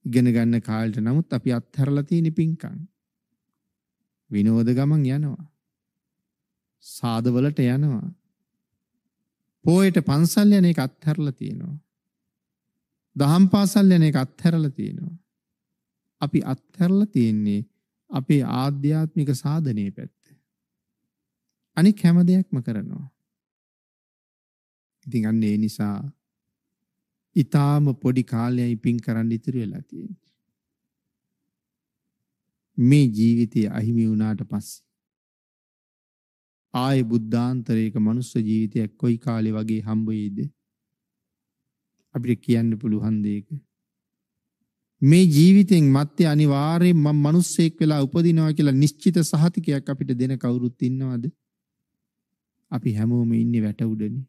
ඉගෙන ගන්න කාලෙට නමුත් අපි අත්හැරලා තියෙන පින්කම්. විනෝද ගමන් යනවා. සාදවලට යනවා. පෝයට පන්සල් යන එක අත්හැරලා තියෙනවා. දහම් පාසල් යන එක අත්හැරලා තියෙනවා. අපි අත්හැරලා තියෙන්නේ අපේ ආධ්‍යාත්මික සාධනයේ පැත්ත. අනික් හැම දෙයක්ම කරනවා. ඉතින් අන්න ඒ නිසා ඊටාම පොඩි කාලයයි පින් කරන්න ඉතුරු වෙලා තියෙන්නේ. මේ ජීවිතය අහිමි වුණාට පස්සේ ආයේ බුද්ධාන්තරයක මනුස්ස ජීවිතයක් කොයි කාලේ වගේ හම්බ වෙයිද අපිට කියන්න පුළුවන් දෙයක මේ ජීවිතෙන් මත්තේ අනිවාර්යෙන් මම මිනිස්සෙක් වෙලා උපදිනවා කියලා නිශ්චිත සහතිකයක් අපිට දෙන කවුරුත් ඉන්නවද? අපි හැමෝම ඉන්නේ වැට උඩනේ.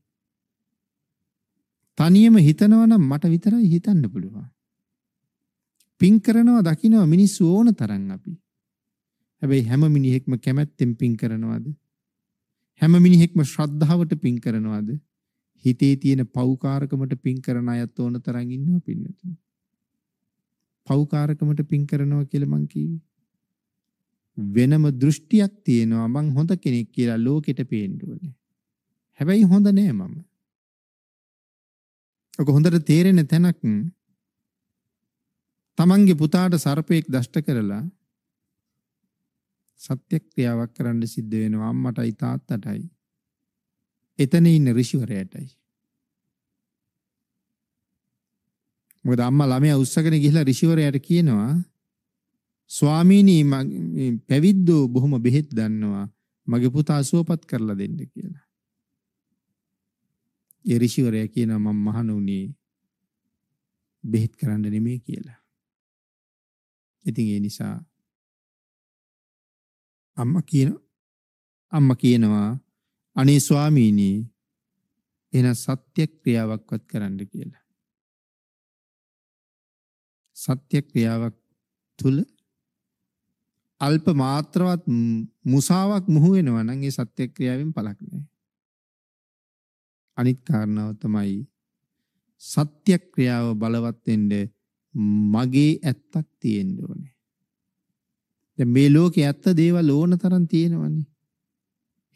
තනියම හිතනවනම් මට විතරයි හිතන්න පුළුවන්. පින් කරනවා දකිනවා මිනිස්සු ඕන තරම් අපි. හැබැයි හැම මිනිහෙක්ම කැමැත්තෙන් පින් කරනවද? හැම මිනිහෙක්ම ශ්‍රද්ධාවට පින් කරනවාද? හිතේ තියෙන පෞකාරකමට පින් කරන අයත් ඕන තරම් ඉන්නවා පින්නතුනි. පෞකාරකමට පින් කරනවා කියලා මං කිව්වේ. වෙනම දෘෂ්ටියක් තියෙනවා මං හොඳ කෙනෙක් කියලා ලෝකෙට පේන්න ඕනේ. හැබැයි හොඳ නෑ මම. ඔක හොඳට තේරෙන තැනක් තමන්ගේ පුතාට සර්පයෙක් දෂ්ට කරලා සත්‍ය ක්‍රියාවක් කරන්න සිද්ධ වෙනවා අම්මටයි තාත්තටයි. එතන ඉන්න ඍෂිවරයාටයි. මොකද අම්මා ළමයා උස්සගෙන ගිහිලා ඍෂිවරයාට කියනවා ස්වාමීනි පැවිද්දෝ බොහොම බෙහෙත් දන්නවා මගේ පුතා සුවපත් කරලා දෙන්න කියලා. ඒ ඍෂිවරයා කියනවා මම මහණ වුණේ බෙහෙත් කරන්න නෙමෙයි කියලා. ඉතින් ඒ නිසා අම්මා කියන අම්මා කියනවා අනේ ස්වාමීනි එහෙනම් සත්‍ය ක්‍රියාවක්වත් කරන්න කියලා. සත්‍ය ක්‍රියාවක් තුල අල්ප මාත්‍රවත් මුසාවක් මුහු වෙනවා නම් ඒ සත්‍ය ක්‍රියාවෙන් පළක් නැහැ. අනිත් කාරණාව තමයි සත්‍ය ක්‍රියාව බලවත් වෙන්න මගේ ඇත්තක් තියෙන්න ඕනේ. දැන් මේ ලෝකේ ඇත්ත දේවල් ඕන තරම් තියෙනවනේ.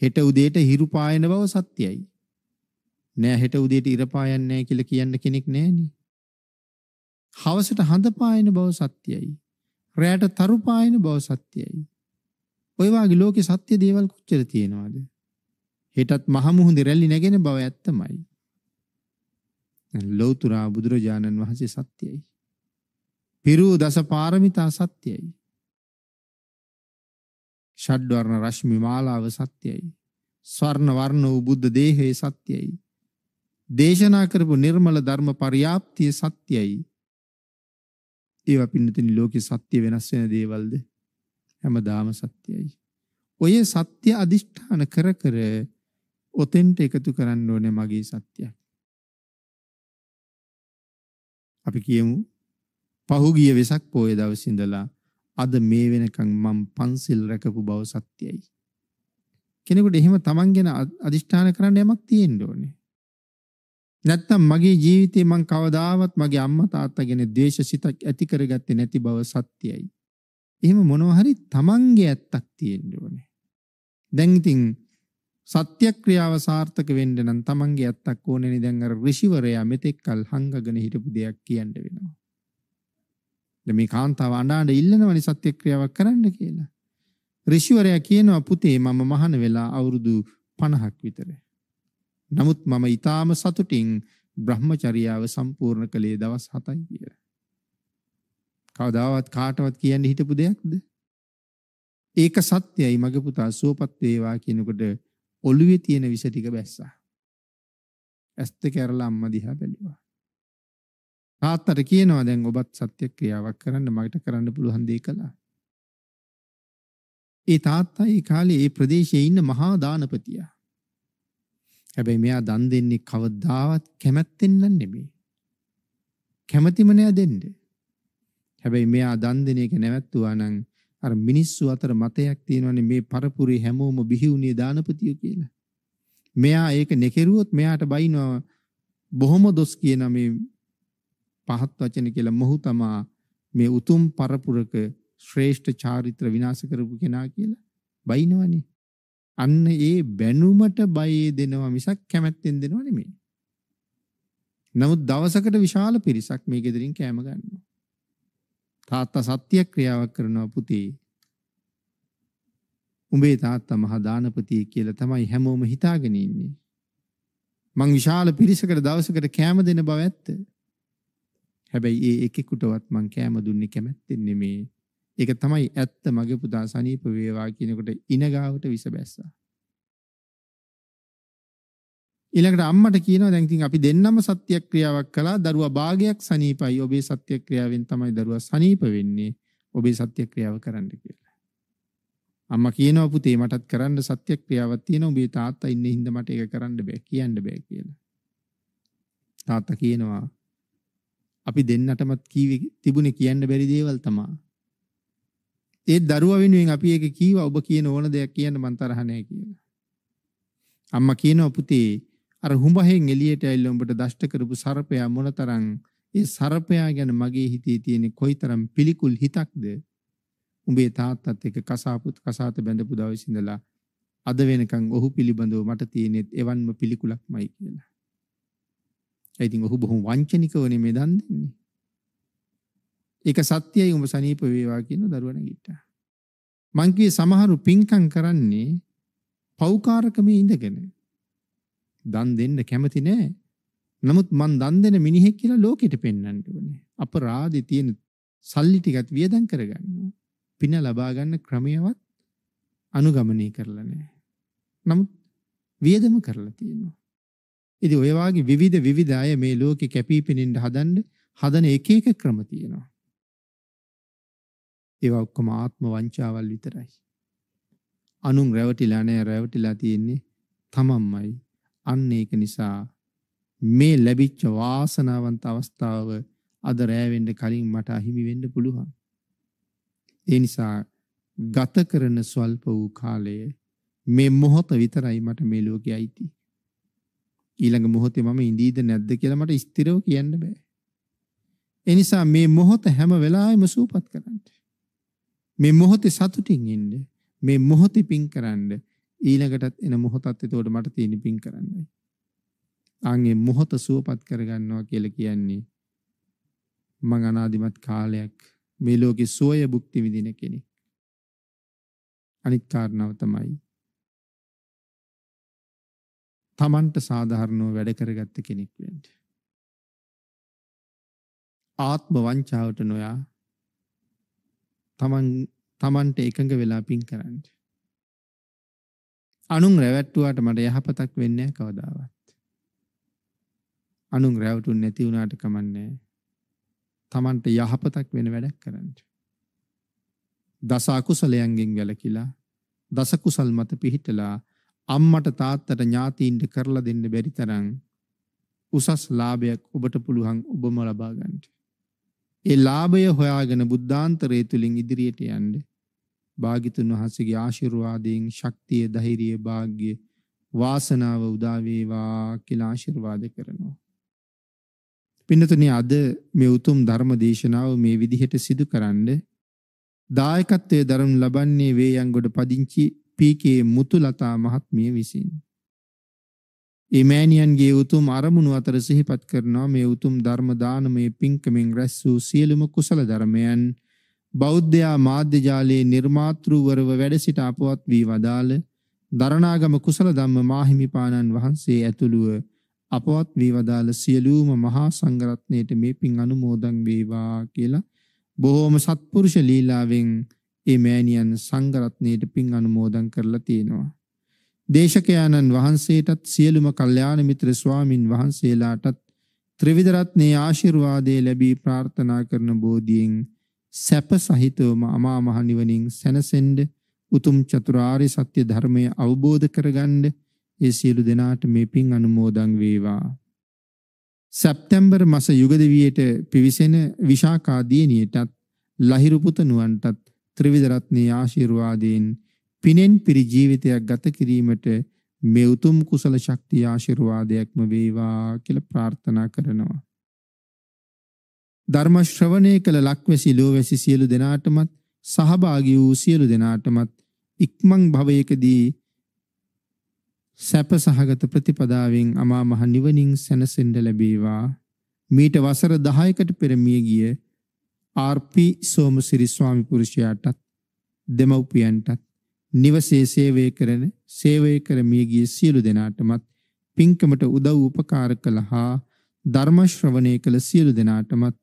හෙට උදේට හිරු පායන බව සත්‍යයි. නෑ හෙට උදේට ඉර පායන්නේ නැහැ කියලා කියන්න කෙනෙක් නෑනේ. හවසට හඳ පායන බව සත්‍යයි. රැයට තරු පායන බව සත්‍යයි. ඔය වගේ ලෝකේ සත්‍ය දේවල් කොච්චර තියෙනවද? හෙටත් මහ මුහුදේ රැලි නැගෙන බව ඇත්තමයි. ලෞතර බුදුරජාණන් වහන්සේ සත්‍යයි. පිරූ දස පාරමිතා සත්‍යයි. ෂඩ්වර්ණ රශ්මි මාලාව සත්‍යයි. ස්වර්ණ වර්ණ වූ බුද්ධ දේහය සත්‍යයි. දේශනා කරපු නිර්මල ධර්ම පරියාප්තිය සත්‍යයි. ඒවා පින්නතින් ලෝකේ සත්‍ය වෙනස් වෙන දේවල්ද හැමදාම සත්‍යයි. ඔය සත්‍ය අදිෂ්ඨාන කර කර ඔතෙන්ට එකතු කරන්න ඕනේ මගේ සත්‍යයක්. අපි කියමු පහුගිය වෙසක් පොය දවස් ඉඳලා අද මේ වෙනකන් මම පන්සිල් රැකපු බව සත්‍යයි. කෙනෙකුට එහෙම තමන් ගැන අදිෂ්ඨාන කරන්න යමක් තියෙන්න ඕනේ. නැත්තම් මගේ ජීවිතේ මං කවදාවත් මගේ අම්මා තාත්තා ගැන ද්වේෂසිතක් ඇති කරගත්තේ නැති බව සත්‍යයි. එහෙම මොනවා හරි තමන්ගේ ඇත්තක් තියෙන්න ඕනේ. දැන් ඉතින් සත්‍යක්‍රියාව සාර්ථක වෙන්න නම් තමන්ගේ ඇත්තක් ඕනේ නේ දැන් අර ඍෂිවරයා මෙතෙක්කල් හංගගෙන හිටපු දෙයක් කියන්න වෙනවා. මේ කාන්තාව අඬාඬ ඉල්ලනවනේ සත්‍ය ක්‍රියාවක් කරන්න කියලා. ඍෂිවරයා කියනවා පුතේ මම මහාන වෙලා අවුරුදු 50ක් විතර. නමුත් මම ඊටාම සතුටින් බ්‍රහ්මචර්යාව සම්පූර්ණ කළේ දවස් 7යි කියලා. කවදාවත් කාටවත් කියන්න හිටපු දෙයක්ද? ඒක සත්‍යයි මගේ පුතා සුවපත් වේවා කියනකොට ඔළුවේ තියෙන විස ටික බැස්සා. ඇස් දෙක ඇරලා අම්මා දිහා බැලුවා. තාත්තට කියනවා දැන් ඔබත් සත්‍ය ක්‍රියාවක් කරන්න මගට කරන්න පුළුවන් දේ කළා. ඒ තාත්තා ඒ කාලේ ඒ ප්‍රදේශයේ ඉන්න මහා දානපතියා. හැබැයි මෙයා දන් දෙන්නේ කවදාවත් කැමැත්තෙන් නම් නෙමෙයි. කැමැතිම නෑ දෙන්න. හැබැයි මෙයා දන් දෙන එක නැවැත්තුවා නම් අර මිනිස්සු අතර මතයක් තියෙනවනේ මේ පරපුරේ හැමෝම බිහි වුණේ දානපතියෝ කියලා. මෙයා ඒක නෙකරුවොත් මෙයාට බයිනවා බොහොම දොස් කියන මේ පහත් වචන කියලා මොහු තමා මේ උතුම් පරපුරක ශ්‍රේෂ්ඨ චාරිත්‍ර විනාශ කරපු කෙනා කියලා බයිනවනේ. අන්න ඒ බැනුමට බයේ දෙනවා මිසක් කැමැත්තෙන් දෙනව නෙමෙයි. නමුත් දවසකට විශාල පිරිසක් මේ ගෙදරින් කෑම ගන්නවා. තාත්තා සත්‍ය ක්‍රියාවක් කරනවා පුතේ. උඹේ තාත්තා මහා දානපති කියලා තමයි හැමෝම හිතාගෙන ඉන්නේ. මං විශාල පිරිසකට දවසකට කෑම දෙන බව ඇත්ත. හැබැයි ඒ එකෙකුටවත් මං කෑම දුන්නේ කැමැත්තෙන් නෙමේ. ඒක තමයි ඇත්ත මගේ පුතා සනීප වේවා කියනකොට ඉනගාවට විස බැස්සා. ඊළඟට අම්මට කියනවා දැන් ඉතින් අපි දෙන්නම සත්‍යක්‍රියාවක් කළා දරුවා භාගයක් සනීපයි ඔබේ සත්‍යක්‍රියාවෙන් තමයි දරුවා සනීප වෙන්නේ ඔබේ සත්‍යක්‍රියාව කරන්න කියලා. අම්මා කියනවා පුතේ මටත් කරන්න සත්‍යක්‍රියාවක් තියෙනවා ඔබේ තාත්තා ඉන්නේ හින්දා මට ඒක කරන්න බෑ කියන්න බෑ කියලා. තාත්තා කියනවා අපි දෙන්නටමත් කීවේ තිබුණේ කියන්න බැරි දේවල් තමයි. ඒ දරුවා වෙනුවෙන් අපි ඒක කීවා ඔබ කියන ඕන දෙයක් කියන්න මන් තරහ නැහැ කියලා. අම්මා කියනවා පුතේ අර හුඹහෙන් එළියට ඇවිල්ලා උඹට දෂ්ට කරපු සර්පයා මොනතරම් ඒ සර්පයා ගැන මගේ හිතේ තියෙන කොයිතරම් පිළිකුල් හිතක්ද උඹේ තාත්තත් එක්ක කසාපුත් කසාත බැඳපු දවස් ඉඳලා අද වෙනකන් ඔහු පිළිබඳව මට තියෙනෙත් එවන්ම පිළිකුලක්මයි කියලා. ඇතින් ඔහු බොහොම වංචනිකවනේ මේ දන් දෙන්නේ. ඒක සත්‍යයි උඹ සනීප වේවා කියන දරුවා නැගිට්ටා. මං කියේ සමහරු පින්කම් කරන්නේ පෞකාරකමේ ඉඳගෙන. දන් දෙන්න කැමති නෑ. නමුත් මං දන් දෙන මිනිහෙක් කියලා ලෝකෙට පෙන්වන්න ඕනේ. අපරාධේ තියෙන සල්ලි ටිකත් වියදම් කරගන්නවා. පින ලබා ගන්න ක්‍රමයවත් අනුගමනය කරලා නෑ. නමුත් වියදම කරලා තියෙනවා. ඉතින් ඔය වාගේ විවිධ විවිධ අය මේ ලෝකේ කැපී පෙනෙන්න හදන්න හදන එක එක ක්‍රම තියෙනවා. ඒවා ඔක්කොම ආත්ම වංචාවල් විතරයි. අනුන් රැවටිලා නෑ රැවටිලා තියෙන්නේ තමන්මයි. අන්න ඒක නිසා මේ ලැබිච්ච වාසනාවන්ත අවස්ථාව අද රැවෙන්න කලින් මට අහිමි වෙන්න පුළුවන්. ඒ නිසා ගත කරන ස්වල්ප වූ කාලය මේ මොහොත විතරයි මට මේ ලෝකයේ අයිති. ඊළඟ මොහොතේ මම ඉඳීද නැද්ද කියලා මට ස්ථිරව කියන්න බෑ. ඒ නිසා මේ මොහොත හැම වෙලාවෙම සූපත් කරන්න. මේ මොහොතේ සතුටින් ඉන්න. මේ මොහොතේ පිං කරන්න. ඊළඟටත් එන මොහොතත් එතකොට මට තියෙන පිං කරන්නයි. ආන්ගේ මොහොත සූපත් කරගන්නවා කියලා කියන්නේ මං අනාදිමත් කාලයක් මේ ලෝකේ සෝය භුක්ති විඳින කෙනෙක්. අනිත් කාරණාව තමයි තමන්ට සාධාරණව වැඩ කරගත්ත කෙනෙක් වෙන්න. ආත්ම වංචාවට නොයා තමන් තමන්ට එකඟ වෙලා පින් කරන්න. අනුන් රැවැට්ටුවාට මට යහපතක් වෙන්න කවදාවත්. අනුන් රැවටුන් නැති වුණාට කමන්නේ. තමන්ට යහපතක් වෙන වැඩක් කරන්න. දස අකුසලයන්ගෙන් වැළකිලා දස කුසල් මත පිහිටලා අම්මට තාත්තට ඥාතීන්ට කරලා දෙන්න බැරි තරම් උසස් ලාභයක් ඔබට පුළුවන් ඔබම ලබා ගන්නට. ඒ ලාභය හොයාගෙන බුද්ධාන්තරය තුලින් ඉදිරියට යන්න. භාගිතුන් වහන්සේගේ ආශිර්වාදයෙන් ශක්තිය, ධෛර්යය, වාග්ය, වාසනාව උදා වේවා කියලා ආශිර්වාද කරනවා. පින්නතුනි අද මේ උතුම් ධර්ම දේශනාව මේ විදිහට සිදු කරන්නේ දායකත්වයේ දරනු ලබන්නේ වේයන්ගොඩ පදිංචි පීකේ මුතුලතා මහත්මිය විසින් ඉමෑනියන්ගේ උතුම් අරමුණු අතර සිහිපත් කරනවා මේ උතුම් ධර්ම දානමය පින්කමෙන් රැස් වූ සියලුම කුසල ධර්මයන් බෞද්ධයා මාධ්‍ය ජාලයේ නිර්මාතෘවරව වැඩ සිට අපවත් වී වදාළ දරණාගම කුසල ධම්ම මාහිමිපාණන් වහන්සේ ඇතුළුව අපවත් වී වදාළ සියලුම මහා සංඝරත්නයට මේ පින් අනුමෝදන් වේවා කියලා බොහෝම සත්පුරුෂ ලීලාවෙන් ඒ මෑණියන් සංඝරත්නයට පින් අනුමෝදන් කරලා තියෙනවා. දේශකයාණන් වහන්සේටත් සියලුම කල්යාණ මිත්‍ර ස්වාමින් වහන්සේලාටත් ත්‍රිවිධ රත්නේ ආශිර්වාදේ ලැබී ප්‍රාර්ථනා කරන බෝධියෙන් සැප සහිතවම අමා මහ නිවනින් සැනසෙන්න උතුම් චතුරාර්ය සත්‍ය ධර්මය අවබෝධ කරගන්න ඒ සියලු දෙනාට මේ පින් අනුමෝදන් වේවා. සැප්තැම්බර් මස යුග දෙවියට පිවිසෙන විශාකා දියණියටත් ලහිරු පුතණුවන්ටත් ත්‍රිවිධ රත්නයේ ආශිර්වාදයෙන් පිනෙන් පිරි ජීවිතයක් ගත කිරීමට මේ උතුම් කුසල ශක්තිය ආශිර්වාදයක්ම වේවා කියලා ප්‍රාර්ථනා කරනවා. ධර්ම ශ්‍රවණය කළ ලක්වැසි ලෝවැසි සියලු දෙනාටමත් සහභාගී වූ සියලු දෙනාටමත් ඉක්මන් භවයකදී සැප සහගත ප්‍රතිපදාවෙන් අමා මහ නිවනින් සැනසෙන්න ලැබේවා. මීට වසර 10කට පෙර මිය ගිය ආර්.පී. සෝමසිරි ස්වාමි පුරුෂයාටත් දෙමව්පියන්ටත් නිවසේ සේවය කරන සේවය කරමිය ගිය සියලු දෙනාටමත් පින්කමට උදව් උපකාර කළහා ධර්ම ශ්‍රවණය කළ සියලු දෙනාටමත්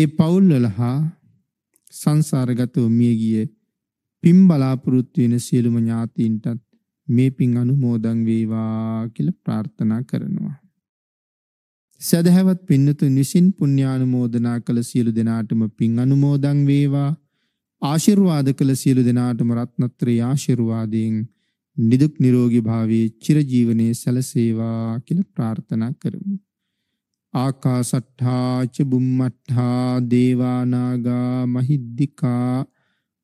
ඒ පවුල්වල හා සංසාරගතව මිය ගිය පින් බලාපොරොත්තු වෙන සියලුම ඥාතීන්ටත් මේ පින් අනුමෝදන් වේවා කියලා ප්‍රාර්ථනා කරනවා සදහැවත් පින්නතුන් විසින් පුණ්‍යානුමෝදනා කළ සියලු දෙනාටම පින් අනුමෝදන් වේවා ආශිර්වාද කළ සියලු දෙනාටම රත්නත්‍රේ ආශිර්වාදයෙන් නිදුක් නිරෝගී භාවයේ චිරජීවනයේ සැලසේවා කියලා ප්‍රාර්ථනා කරමු ආකාසට්ඨා ච බුම්මට්ඨා දේවා නාග මහිද්దికා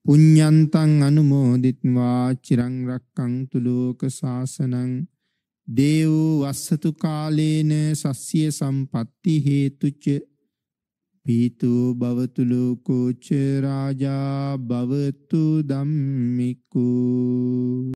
පුඤ්ඤන්තං අනුමෝදිත්වා චිරං රක්කන්තු ලෝක සාසනං දේවෝ වස්සතු කාලේන සස්්‍ය සම්පatti හේතුච පීතෝ භවතු ලෝකෝච රාජා භවතු ධම්මිකෝ